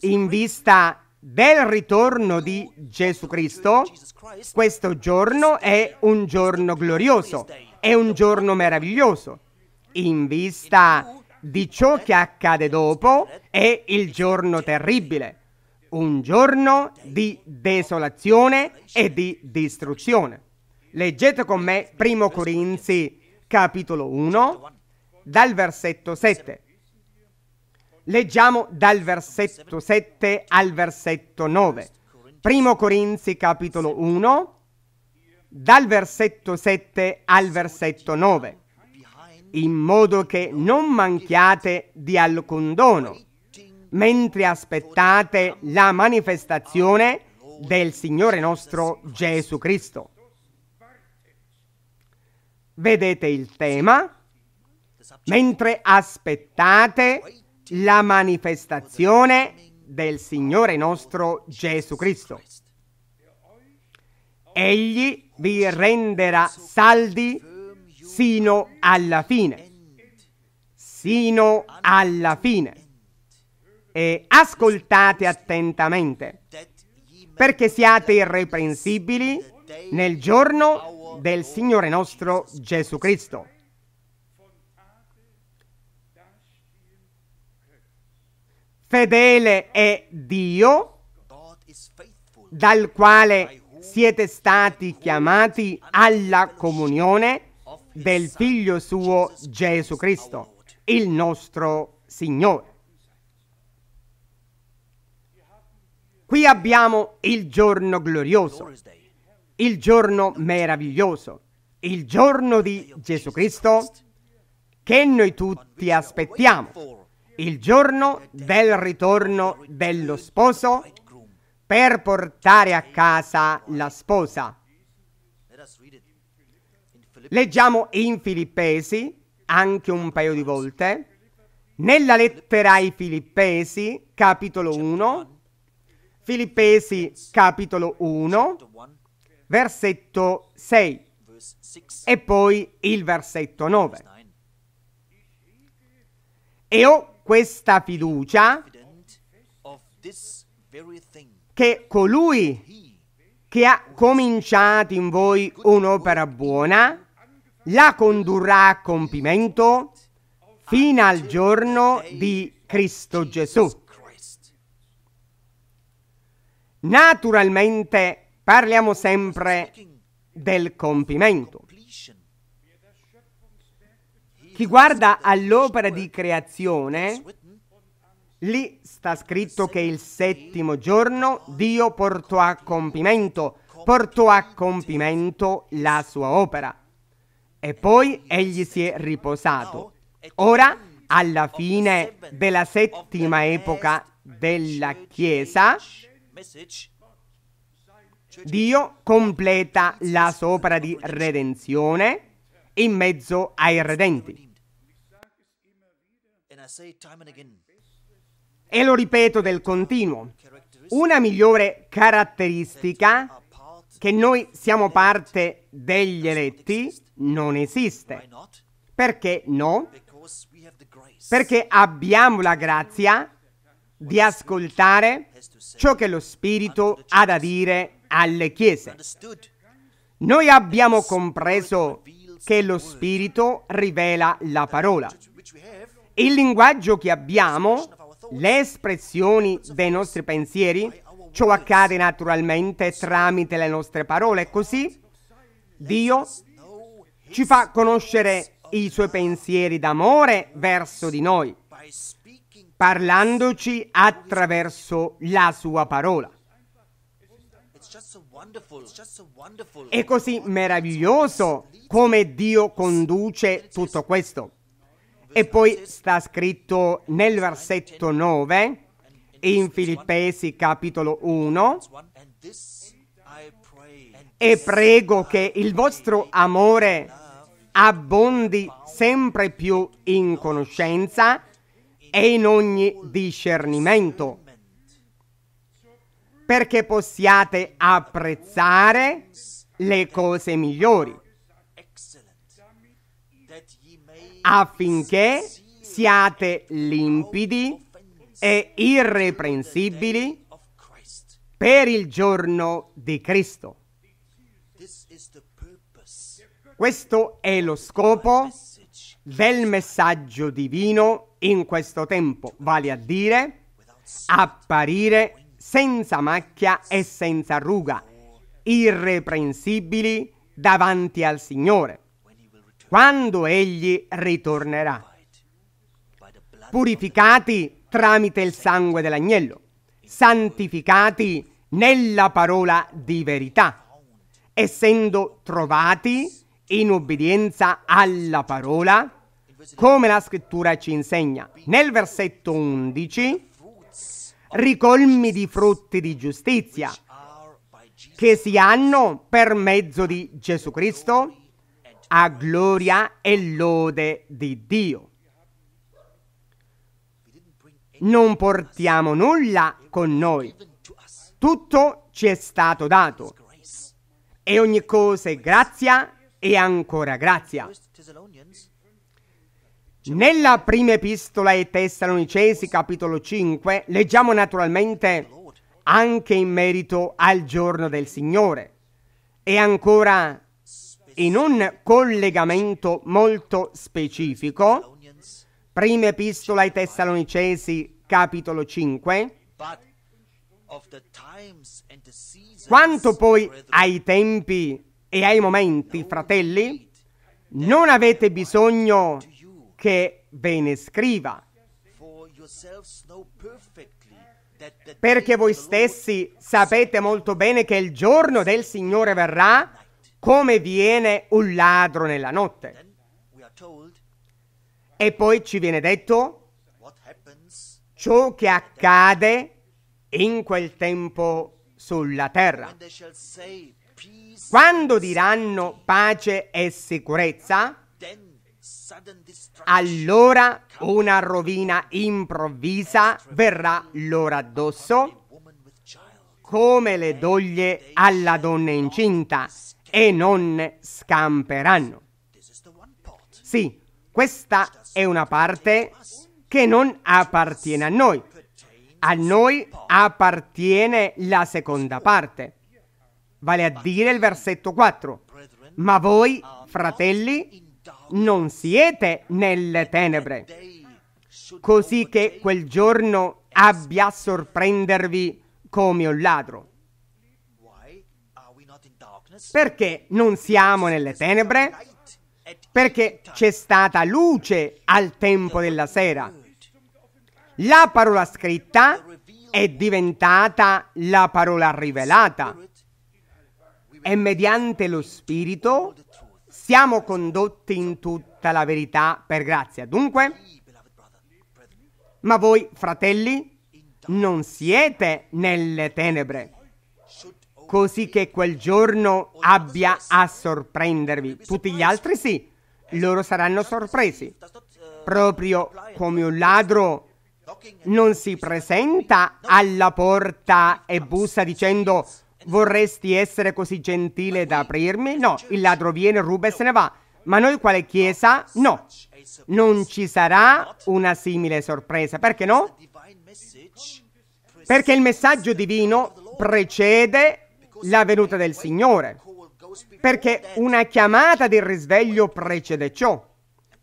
In vista del ritorno di Gesù Cristo, questo giorno è un giorno glorioso, è un giorno meraviglioso in vista di ciò che accade dopo è il giorno terribile, un giorno di desolazione e di distruzione. Leggete con me 1 Corinzi capitolo 1 dal versetto 7. Leggiamo dal versetto 7 al versetto 9. 1 Corinzi capitolo 1 dal versetto 7 al versetto 9 in modo che non manchiate di alcun dono, mentre aspettate la manifestazione del Signore nostro Gesù Cristo. Vedete il tema? Mentre aspettate la manifestazione del Signore nostro Gesù Cristo. Egli vi renderà saldi sino alla fine. Sino alla fine. E ascoltate attentamente, perché siate irreprensibili nel giorno del Signore nostro Gesù Cristo. Fedele è Dio, dal quale siete stati chiamati alla comunione del figlio suo Gesù Cristo, il nostro Signore. Qui abbiamo il giorno glorioso, il giorno meraviglioso, il giorno di Gesù Cristo che noi tutti aspettiamo, il giorno del ritorno dello sposo per portare a casa la sposa Leggiamo in Filippesi anche un paio di volte. Nella lettera ai Filippesi, capitolo 1, Filippesi capitolo 1, versetto 6 e poi il versetto 9. E ho questa fiducia che colui che ha cominciato in voi un'opera buona la condurrà a compimento fino al giorno di Cristo Gesù. Naturalmente parliamo sempre del compimento. Chi guarda all'opera di creazione, lì sta scritto che il settimo giorno Dio portò a compimento, portò a compimento la sua opera. E poi egli si è riposato. Ora, alla fine della settima epoca della Chiesa, Dio completa la sopra di redenzione in mezzo ai redenti. E lo ripeto del continuo, una migliore caratteristica che noi siamo parte degli eletti non esiste. Perché no? Perché abbiamo la grazia di ascoltare ciò che lo Spirito ha da dire alle chiese. Noi abbiamo compreso che lo Spirito rivela la parola. Il linguaggio che abbiamo, le espressioni dei nostri pensieri, ciò accade naturalmente tramite le nostre parole. Così Dio ci fa conoscere i suoi pensieri d'amore verso di noi, parlandoci attraverso la sua parola. È così meraviglioso come Dio conduce tutto questo. E poi sta scritto nel versetto 9, in Filippesi capitolo 1, e prego che il vostro amore abbondi sempre più in conoscenza e in ogni discernimento, perché possiate apprezzare le cose migliori, affinché siate limpidi e irreprensibili per il giorno di Cristo. Questo è lo scopo del messaggio divino in questo tempo, vale a dire apparire senza macchia e senza ruga, irreprensibili davanti al Signore, quando Egli ritornerà, purificati tramite il sangue dell'agnello, santificati nella parola di verità, essendo trovati in obbedienza alla parola, come la scrittura ci insegna. Nel versetto 11, ricolmi di frutti di giustizia che si hanno per mezzo di Gesù Cristo a gloria e lode di Dio. Non portiamo nulla con noi, tutto ci è stato dato e ogni cosa è grazia e ancora grazia. Nella prima epistola ai Tessalonicesi, capitolo 5, leggiamo naturalmente anche in merito al giorno del Signore e ancora in un collegamento molto specifico, prima epistola ai Tessalonicesi, capitolo 5, quanto poi ai tempi e ai momenti, fratelli, non avete bisogno che ve ne scriva, perché voi stessi sapete molto bene che il giorno del Signore verrà come viene un ladro nella notte. E poi ci viene detto ciò che accade in quel tempo sulla terra. Quando diranno pace e sicurezza, allora una rovina improvvisa verrà loro addosso come le doglie alla donna incinta e non scamperanno. Sì, questa è una parte che non appartiene a noi. A noi appartiene la seconda parte vale a dire il versetto 4. Ma voi, fratelli, non siete nelle tenebre, così che quel giorno abbia a sorprendervi come un ladro. Perché non siamo nelle tenebre? Perché c'è stata luce al tempo della sera. La parola scritta è diventata la parola rivelata e mediante lo Spirito siamo condotti in tutta la verità per grazia. Dunque, ma voi, fratelli, non siete nelle tenebre, così che quel giorno abbia a sorprendervi. Tutti gli altri sì, loro saranno sorpresi, proprio come un ladro non si presenta alla porta e bussa dicendo Vorresti essere così gentile da aprirmi? No, il ladro viene, ruba e se ne va. Ma noi quale chiesa? No. Non ci sarà una simile sorpresa. Perché no? Perché il messaggio divino precede la venuta del Signore. Perché una chiamata di risveglio precede ciò.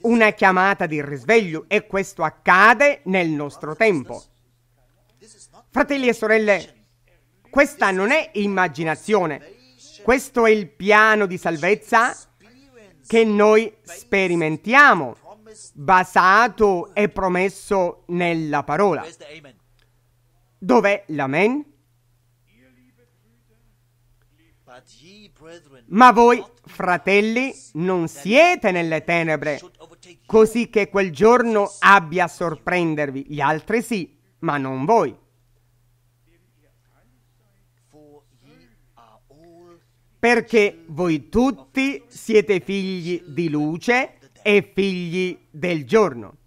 Una chiamata di risveglio e questo accade nel nostro tempo. Fratelli e sorelle, questa non è immaginazione, questo è il piano di salvezza che noi sperimentiamo, basato e promesso nella parola. Dov'è l'amen? Ma voi, fratelli, non siete nelle tenebre, così che quel giorno abbia a sorprendervi. Gli altri sì, ma non voi. perché voi tutti siete figli di luce e figli del giorno.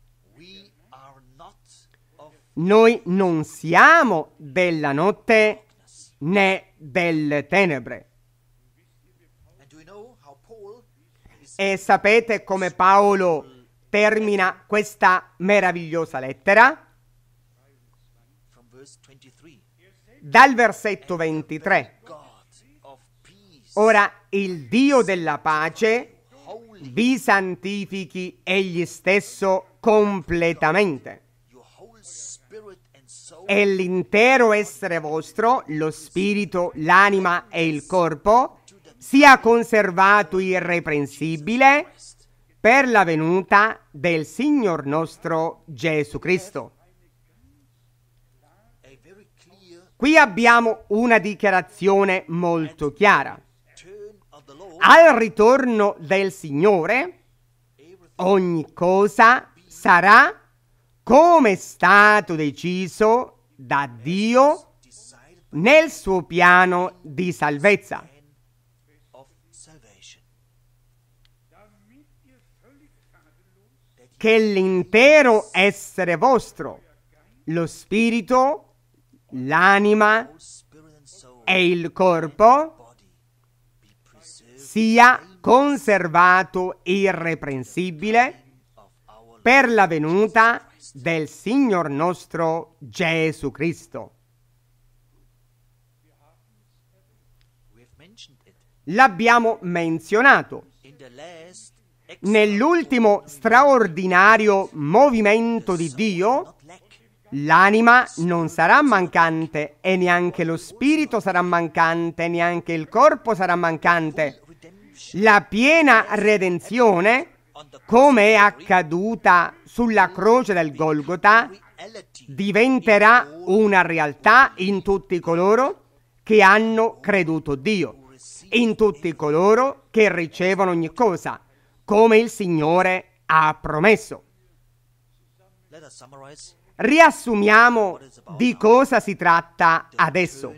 Noi non siamo della notte né delle tenebre. E sapete come Paolo termina questa meravigliosa lettera? Dal versetto 23. Ora il Dio della pace vi santifichi egli stesso completamente. E l'intero essere vostro, lo spirito, l'anima e il corpo, sia conservato irreprensibile per la venuta del Signor nostro Gesù Cristo. Qui abbiamo una dichiarazione molto chiara al ritorno del Signore, ogni cosa sarà come è stato deciso da Dio nel suo piano di salvezza. Che l'intero essere vostro, lo spirito, l'anima e il corpo sia conservato irreprensibile per la venuta del Signor nostro Gesù Cristo. L'abbiamo menzionato nell'ultimo straordinario movimento di Dio L'anima non sarà mancante e neanche lo spirito sarà mancante, neanche il corpo sarà mancante. La piena redenzione, come è accaduta sulla croce del Golgotha, diventerà una realtà in tutti coloro che hanno creduto Dio, in tutti coloro che ricevono ogni cosa, come il Signore ha promesso. Riassumiamo di cosa si tratta adesso.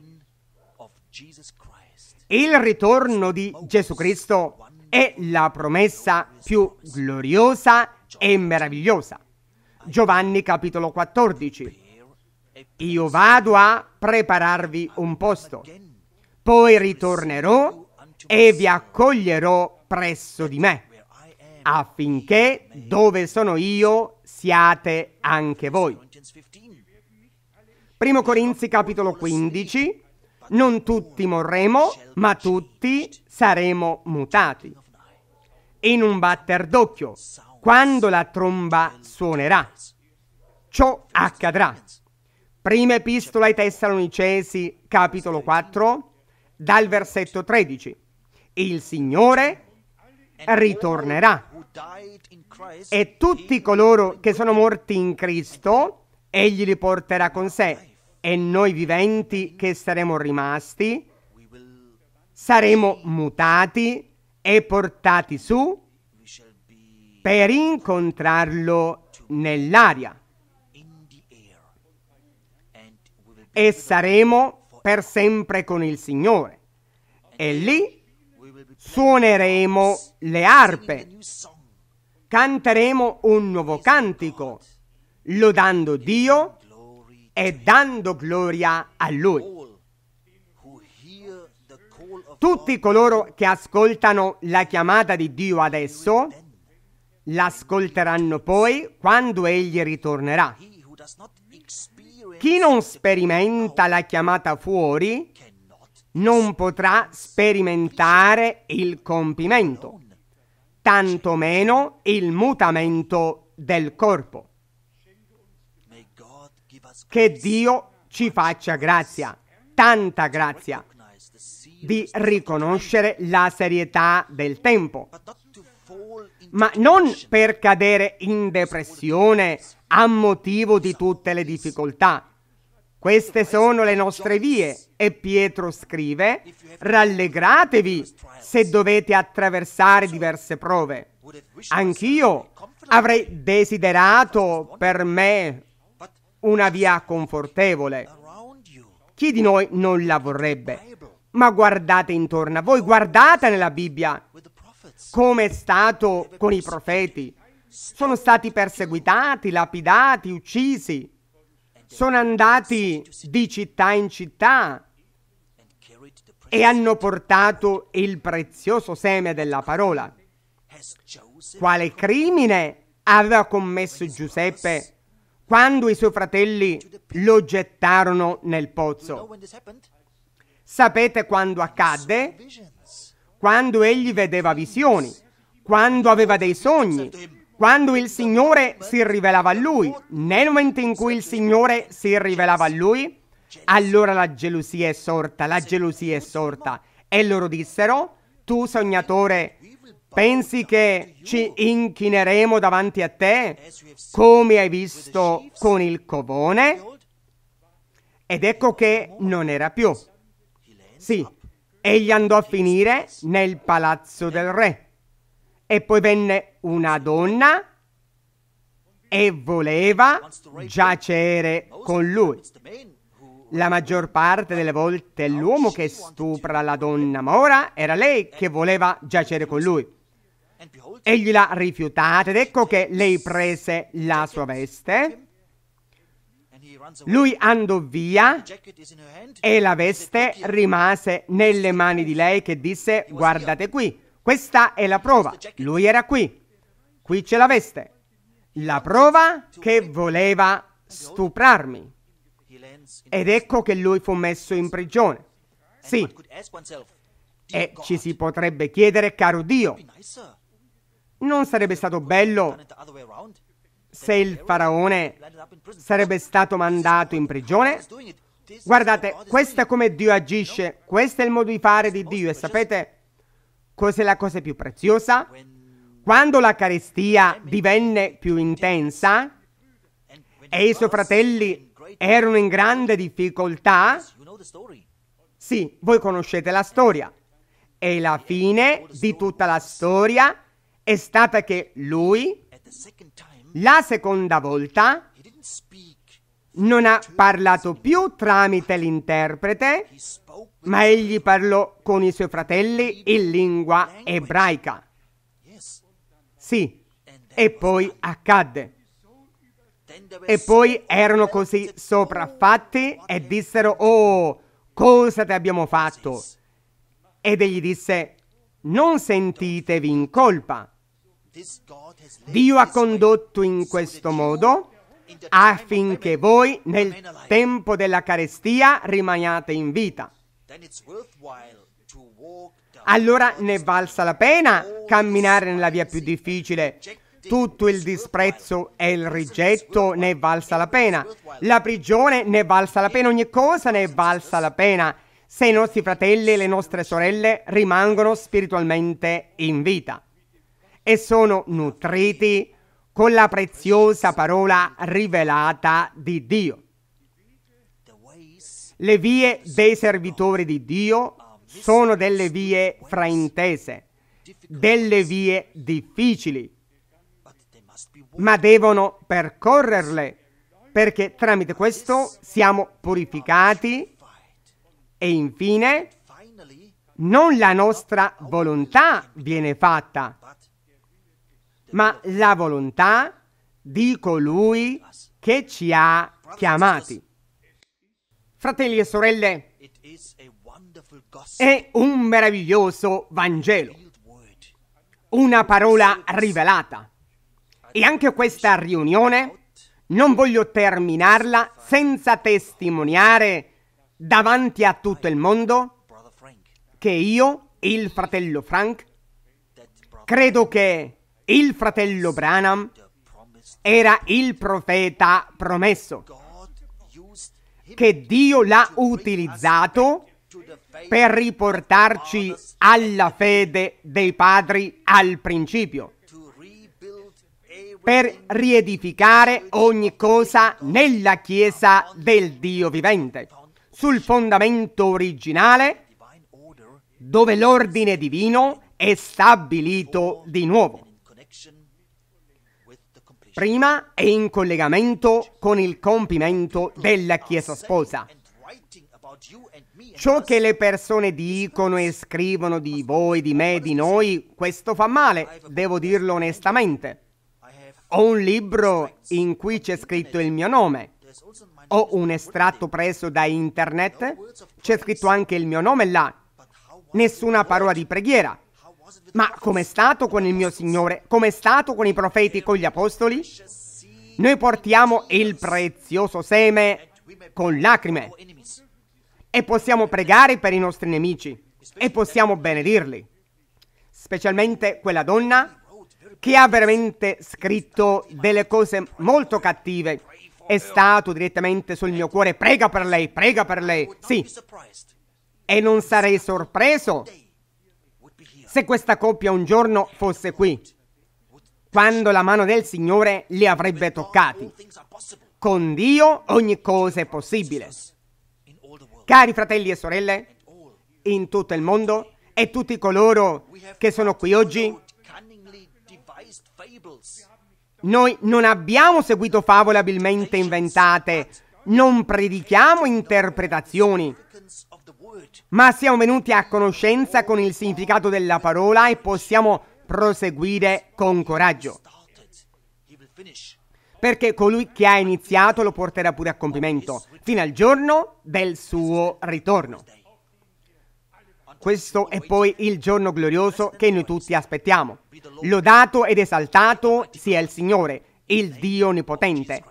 Il ritorno di Gesù Cristo è la promessa più gloriosa e meravigliosa. Giovanni capitolo 14. Io vado a prepararvi un posto, poi ritornerò e vi accoglierò presso di me, affinché dove sono io siate anche voi. Primo Corinzi capitolo 15, non tutti morremo, ma tutti saremo mutati. In un batter d'occhio, quando la tromba suonerà. Ciò accadrà. Prima epistola ai Tessalonicesi, capitolo 4, dal versetto 13. Il Signore ritornerà e tutti coloro che sono morti in Cristo, Egli li porterà con sé e noi viventi che saremo rimasti saremo mutati e portati su per incontrarlo nell'aria e saremo per sempre con il Signore e lì suoneremo le arpe, canteremo un nuovo cantico, lodando Dio e dando gloria a Lui. Tutti coloro che ascoltano la chiamata di Dio adesso l'ascolteranno poi quando Egli ritornerà. Chi non sperimenta la chiamata fuori non potrà sperimentare il compimento, tantomeno il mutamento del corpo. Che Dio ci faccia grazia, tanta grazia, di riconoscere la serietà del tempo. Ma non per cadere in depressione a motivo di tutte le difficoltà. Queste sono le nostre vie e Pietro scrive, rallegratevi se dovete attraversare diverse prove. Anch'io avrei desiderato per me una via confortevole. Chi di noi non la vorrebbe? Ma guardate intorno a voi, guardate nella Bibbia come è stato con i profeti. Sono stati perseguitati, lapidati, uccisi. Sono andati di città in città e hanno portato il prezioso seme della parola. Quale crimine aveva commesso Giuseppe quando i suoi fratelli lo gettarono nel pozzo. Sapete quando accadde? Quando egli vedeva visioni, quando aveva dei sogni, quando il Signore si rivelava a lui. Nel momento in cui il Signore si rivelava a lui, allora la gelosia è sorta, la gelosia è sorta. E loro dissero, tu sognatore Pensi che ci inchineremo davanti a te, come hai visto con il covone? Ed ecco che non era più. Sì, egli andò a finire nel palazzo del re. E poi venne una donna e voleva giacere con lui. La maggior parte delle volte è l'uomo che stupra la donna, ma ora era lei che voleva giacere con lui. Egli l'ha rifiutata ed ecco che lei prese la sua veste. Lui andò via e la veste rimase nelle mani di lei che disse guardate qui, questa è la prova, lui era qui, qui c'è la veste, la prova che voleva stuprarmi. Ed ecco che lui fu messo in prigione. Sì. E ci si potrebbe chiedere, caro Dio, non sarebbe stato bello se il faraone sarebbe stato mandato in prigione? Guardate, questo è come Dio agisce, questo è il modo di fare di Dio e sapete cos'è la cosa più preziosa? Quando la carestia divenne più intensa e i suoi fratelli erano in grande difficoltà, sì, voi conoscete la storia. E la fine di tutta la storia è stata che lui, la seconda volta, non ha parlato più tramite l'interprete, ma egli parlò con i suoi fratelli in lingua ebraica. Sì, e poi accadde. E poi erano così sopraffatti e dissero, oh, cosa ti abbiamo fatto? Ed egli disse, non sentitevi in colpa. Dio ha condotto in questo modo affinché voi nel tempo della carestia rimaniate in vita. Allora ne è valsa la pena camminare nella via più difficile. Tutto il disprezzo e il rigetto ne è valsa la pena. La prigione ne è valsa la pena, ogni cosa ne è valsa la pena se i nostri fratelli e le nostre sorelle rimangono spiritualmente in vita e sono nutriti con la preziosa parola rivelata di Dio. Le vie dei servitori di Dio sono delle vie fraintese, delle vie difficili, ma devono percorrerle perché tramite questo siamo purificati e infine, non la nostra volontà viene fatta, ma la volontà di colui che ci ha chiamati. Fratelli e sorelle, è un meraviglioso Vangelo, una parola rivelata. E anche questa riunione non voglio terminarla senza testimoniare davanti a tutto il mondo che io, il fratello Frank, credo che il fratello Branham era il profeta promesso, che Dio l'ha utilizzato per riportarci alla fede dei padri al principio, per riedificare ogni cosa nella Chiesa del Dio vivente sul fondamento originale dove l'ordine divino è stabilito di nuovo. Prima è in collegamento con il compimento della Chiesa sposa. Ciò che le persone dicono e scrivono di voi, di me, di noi, questo fa male, devo dirlo onestamente. Ho un libro in cui c'è scritto il mio nome. Ho un estratto preso da internet. C'è scritto anche il mio nome là. Nessuna parola di preghiera. Ma com'è stato con il mio Signore? Com'è stato con i profeti e con gli apostoli? Noi portiamo il prezioso seme con lacrime e possiamo pregare per i nostri nemici e possiamo benedirli. Specialmente quella donna che ha veramente scritto delle cose molto cattive è stato direttamente sul mio cuore. Prega per lei, prega per lei. Sì. E non sarei sorpreso se questa coppia un giorno fosse qui, quando la mano del Signore li avrebbe toccati. Con Dio ogni cosa è possibile. Cari fratelli e sorelle, in tutto il mondo e tutti coloro che sono qui oggi, noi non abbiamo seguito favole abilmente inventate, non predichiamo interpretazioni, ma siamo venuti a conoscenza con il significato della parola e possiamo proseguire con coraggio. Perché colui che ha iniziato lo porterà pure a compimento, fino al giorno del suo ritorno. Questo è poi il giorno glorioso che noi tutti aspettiamo. Lodato ed esaltato sia il Signore, il Dio Onnipotente.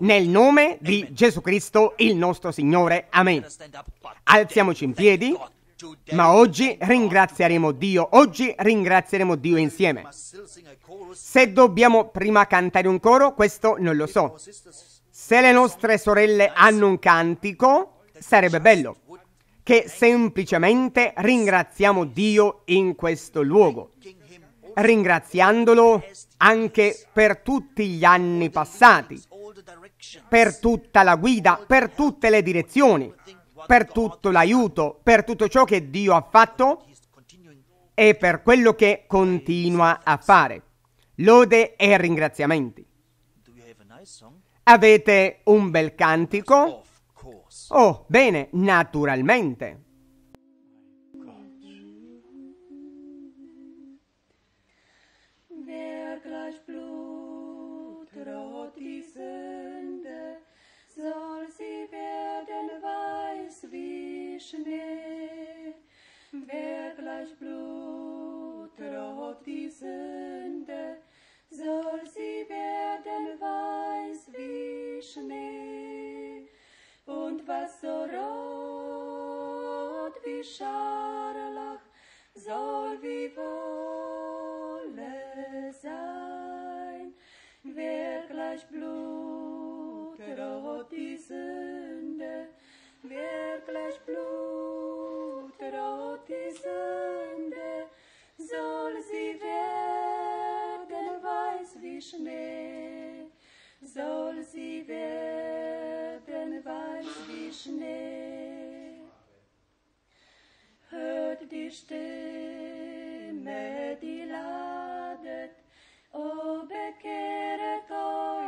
Nel nome di Gesù Cristo, il nostro Signore. Amen. Alziamoci in piedi, ma oggi ringrazieremo Dio, oggi ringrazieremo Dio insieme. Se dobbiamo prima cantare un coro, questo non lo so. Se le nostre sorelle hanno un cantico, sarebbe bello che semplicemente ringraziamo Dio in questo luogo, ringraziandolo anche per tutti gli anni passati, per tutta la guida, per tutte le direzioni, per tutto l'aiuto, per tutto ciò che Dio ha fatto e per quello che continua a fare. Lode e ringraziamenti. Avete un bel cantico? Oh, bene, naturalmente. soll sie werden weiß wie Schnee. und was so rot wie Scharlach soll wie Wolle sein. Wer gleich blutrot die Sünde, wer gleich blutrot die Sünde, soll sie werden weiß wie Schnee, soll sie werden sned. Hørte de stemme de ladet og bekæret og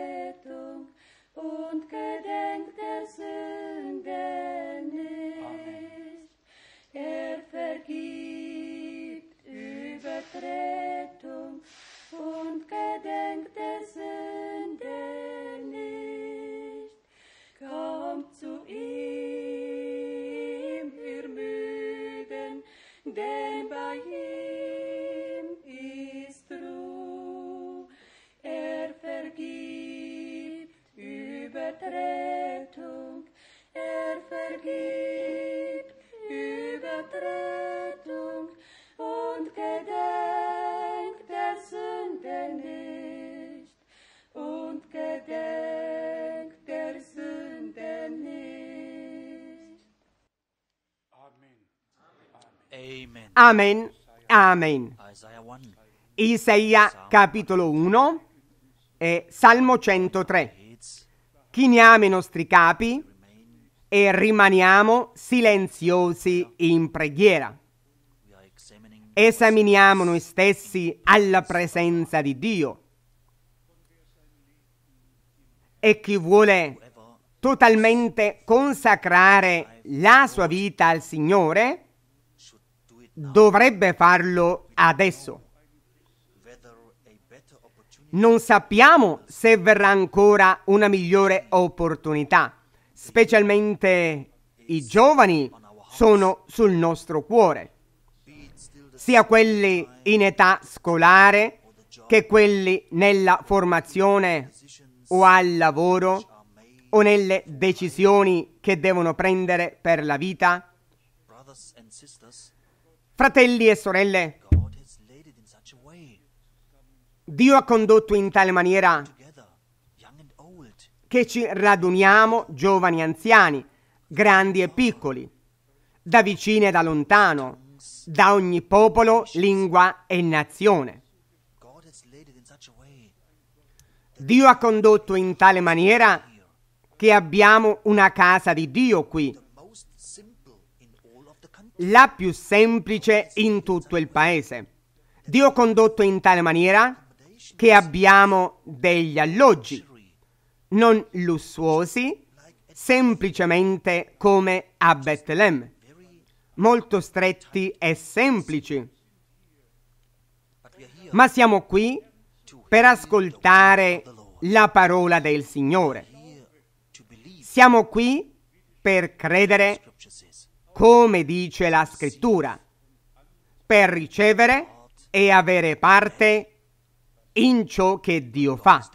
Rettung und gedenkt des Amen. Amen. Isaia capitolo 1 e Salmo 103. Chiniamo i nostri capi e rimaniamo silenziosi in preghiera. Esaminiamo noi stessi alla presenza di Dio. E chi vuole totalmente consacrare la sua vita al Signore, Dovrebbe farlo adesso. Non sappiamo se verrà ancora una migliore opportunità, specialmente i giovani sono sul nostro cuore, sia quelli in età scolare che quelli nella formazione o al lavoro o nelle decisioni che devono prendere per la vita Fratelli e sorelle, Dio ha condotto in tale maniera che ci raduniamo giovani e anziani, grandi e piccoli, da vicino e da lontano, da ogni popolo, lingua e nazione. Dio ha condotto in tale maniera che abbiamo una casa di Dio qui, la più semplice in tutto il paese. Dio condotto in tale maniera che abbiamo degli alloggi non lussuosi, semplicemente come a Betlemme, molto stretti e semplici. Ma siamo qui per ascoltare la parola del Signore. Siamo qui per credere come dice la scrittura, per ricevere e avere parte in ciò che Dio fa.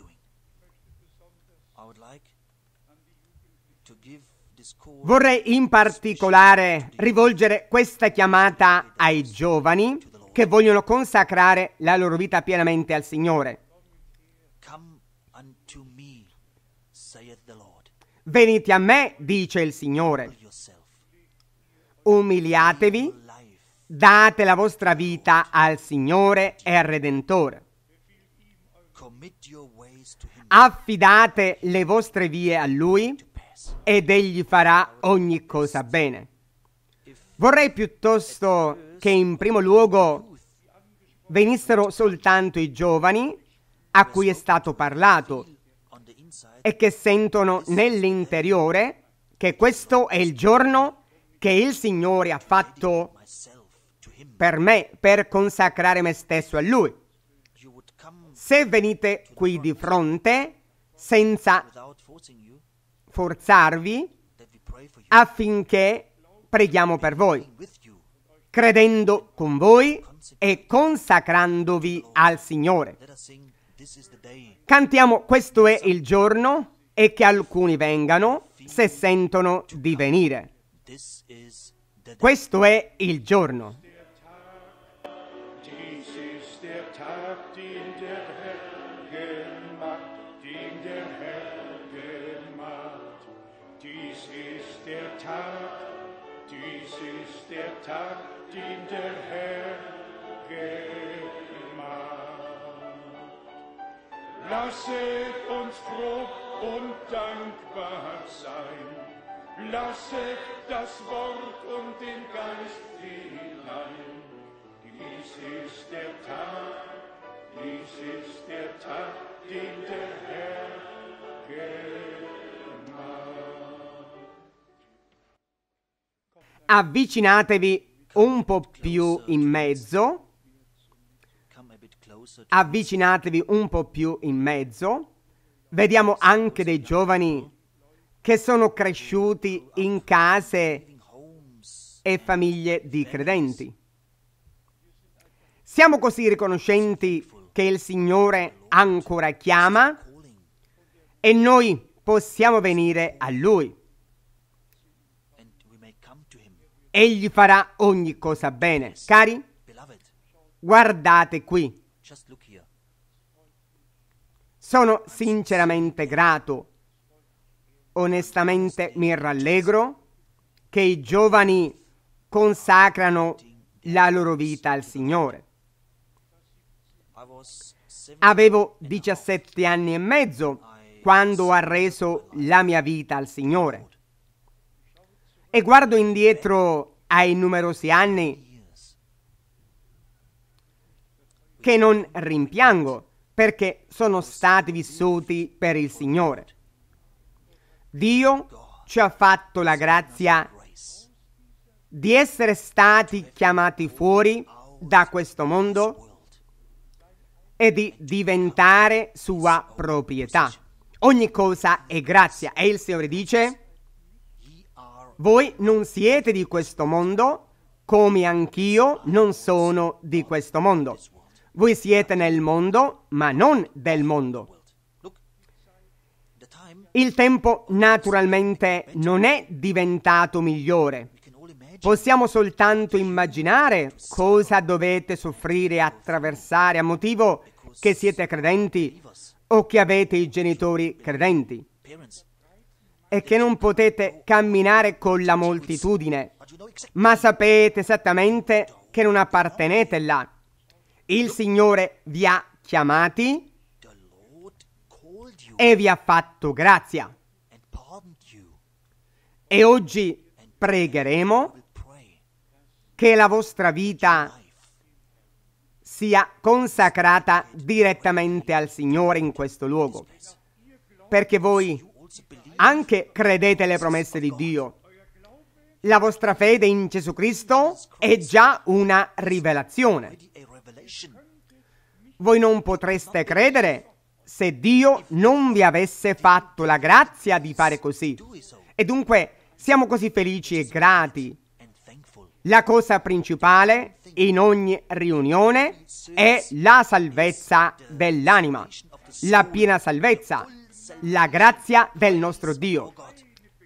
Vorrei in particolare rivolgere questa chiamata ai giovani che vogliono consacrare la loro vita pienamente al Signore. Venite a me, dice il Signore umiliatevi, date la vostra vita al Signore e al Redentore. Affidate le vostre vie a Lui ed Egli farà ogni cosa bene. Vorrei piuttosto che in primo luogo venissero soltanto i giovani a cui è stato parlato e che sentono nell'interiore che questo è il giorno che il Signore ha fatto per me, per consacrare me stesso a Lui. Se venite qui di fronte senza forzarvi affinché preghiamo per voi, credendo con voi e consacrandovi al Signore. Cantiamo questo è il giorno e che alcuni vengano se sentono di venire. Questo è il giorno. Er er er Lasset uns froh und dankbar sein. Lasset das Wort und den Geist hinein. Dies ist der Tag, dies ist der Tag, den der Herr gemacht. Avvicinatevi un po' più in mezzo. Avvicinatevi un po' più in mezzo. Vediamo anche dei giovani che sono cresciuti in case e famiglie di credenti. Siamo così riconoscenti che il Signore ancora chiama e noi possiamo venire a Lui. Egli farà ogni cosa bene. Cari, guardate qui. Sono sinceramente grato Onestamente mi rallegro che i giovani consacrano la loro vita al Signore. Avevo 17 anni e mezzo quando ho reso la mia vita al Signore. E guardo indietro ai numerosi anni che non rimpiango perché sono stati vissuti per il Signore. Dio ci ha fatto la grazia di essere stati chiamati fuori da questo mondo e di diventare sua proprietà. Ogni cosa è grazia. E il Signore dice, voi non siete di questo mondo, come anch'io non sono di questo mondo. Voi siete nel mondo, ma non del mondo. Il tempo naturalmente non è diventato migliore. Possiamo soltanto immaginare cosa dovete soffrire e attraversare a motivo che siete credenti o che avete i genitori credenti e che non potete camminare con la moltitudine, ma sapete esattamente che non appartenete là. Il Signore vi ha chiamati e vi ha fatto grazia. E oggi pregheremo che la vostra vita sia consacrata direttamente al Signore in questo luogo, perché voi anche credete alle promesse di Dio. La vostra fede in Gesù Cristo è già una rivelazione. Voi non potreste credere se Dio non vi avesse fatto la grazia di fare così. E dunque siamo così felici e grati. La cosa principale in ogni riunione è la salvezza dell'anima, la piena salvezza, la grazia del nostro Dio.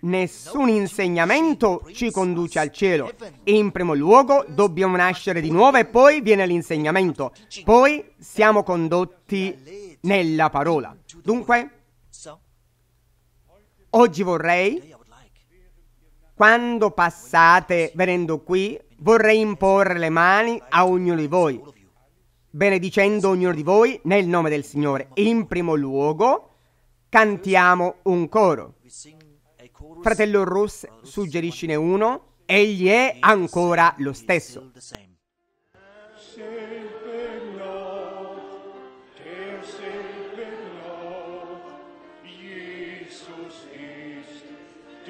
Nessun insegnamento ci conduce al cielo. In primo luogo dobbiamo nascere di nuovo e poi viene l'insegnamento. Poi siamo condotti nella parola. Dunque, oggi vorrei, quando passate venendo qui, vorrei imporre le mani a ognuno di voi, benedicendo ognuno di voi nel nome del Signore. In primo luogo, cantiamo un coro. Fratello Rus, suggeriscine uno, egli è ancora lo stesso.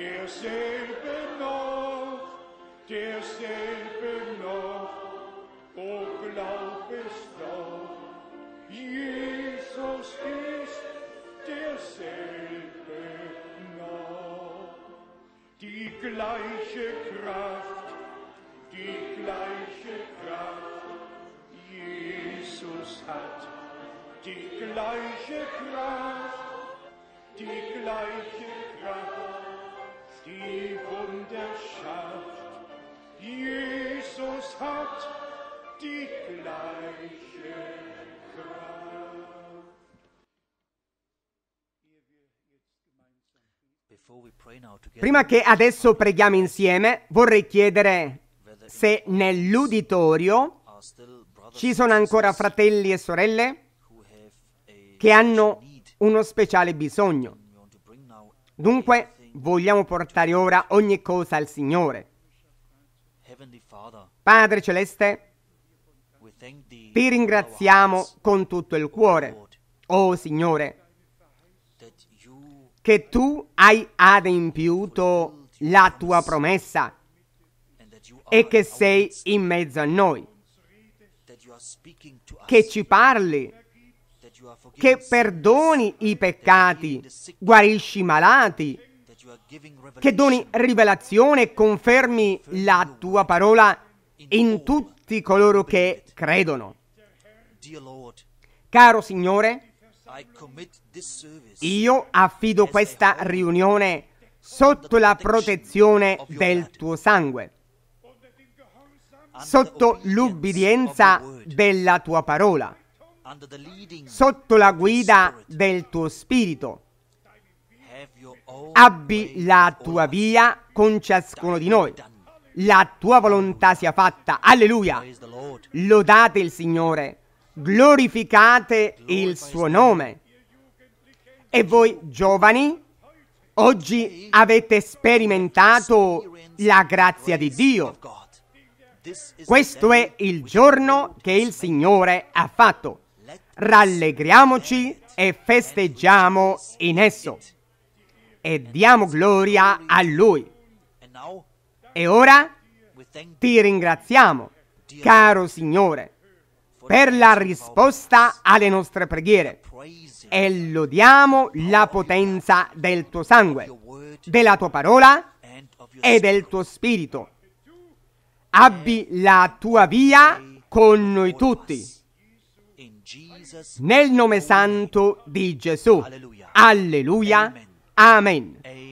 derselbe noch, derselbe noch, o oh, glaub es doch, Jesus ist derselbe noch. Die gleiche Kraft, die gleiche Kraft, Jesus hat die gleiche Kraft, die gleiche Kraft. die Wunderschaft. Jesus hat die gleiche Kraft. Prima che adesso preghiamo insieme, vorrei chiedere se nell'uditorio ci sono ancora fratelli e sorelle che hanno uno speciale bisogno. Dunque, Vogliamo portare ora ogni cosa al Signore. Padre Celeste, ti ringraziamo con tutto il cuore, oh Signore, che tu hai adempiuto la tua promessa e che sei in mezzo a noi, che ci parli, che perdoni i peccati, guarisci i malati, che doni rivelazione e confermi la tua parola in tutti coloro che credono. Caro Signore, io affido questa riunione sotto la protezione del tuo sangue, sotto l'ubbidienza della tua parola, sotto la guida del tuo spirito abbi la tua via con ciascuno di noi. La tua volontà sia fatta. Alleluia. Lodate il Signore. Glorificate il suo nome. E voi giovani, oggi avete sperimentato la grazia di Dio. Questo è il giorno che il Signore ha fatto. Rallegriamoci e festeggiamo in esso e diamo gloria a Lui. E ora ti ringraziamo, caro Signore, per la risposta alle nostre preghiere e lodiamo la potenza del tuo sangue, della tua parola e del tuo spirito. Abbi la tua via con noi tutti. Nel nome santo di Gesù. Alleluia. Alleluia. Amén.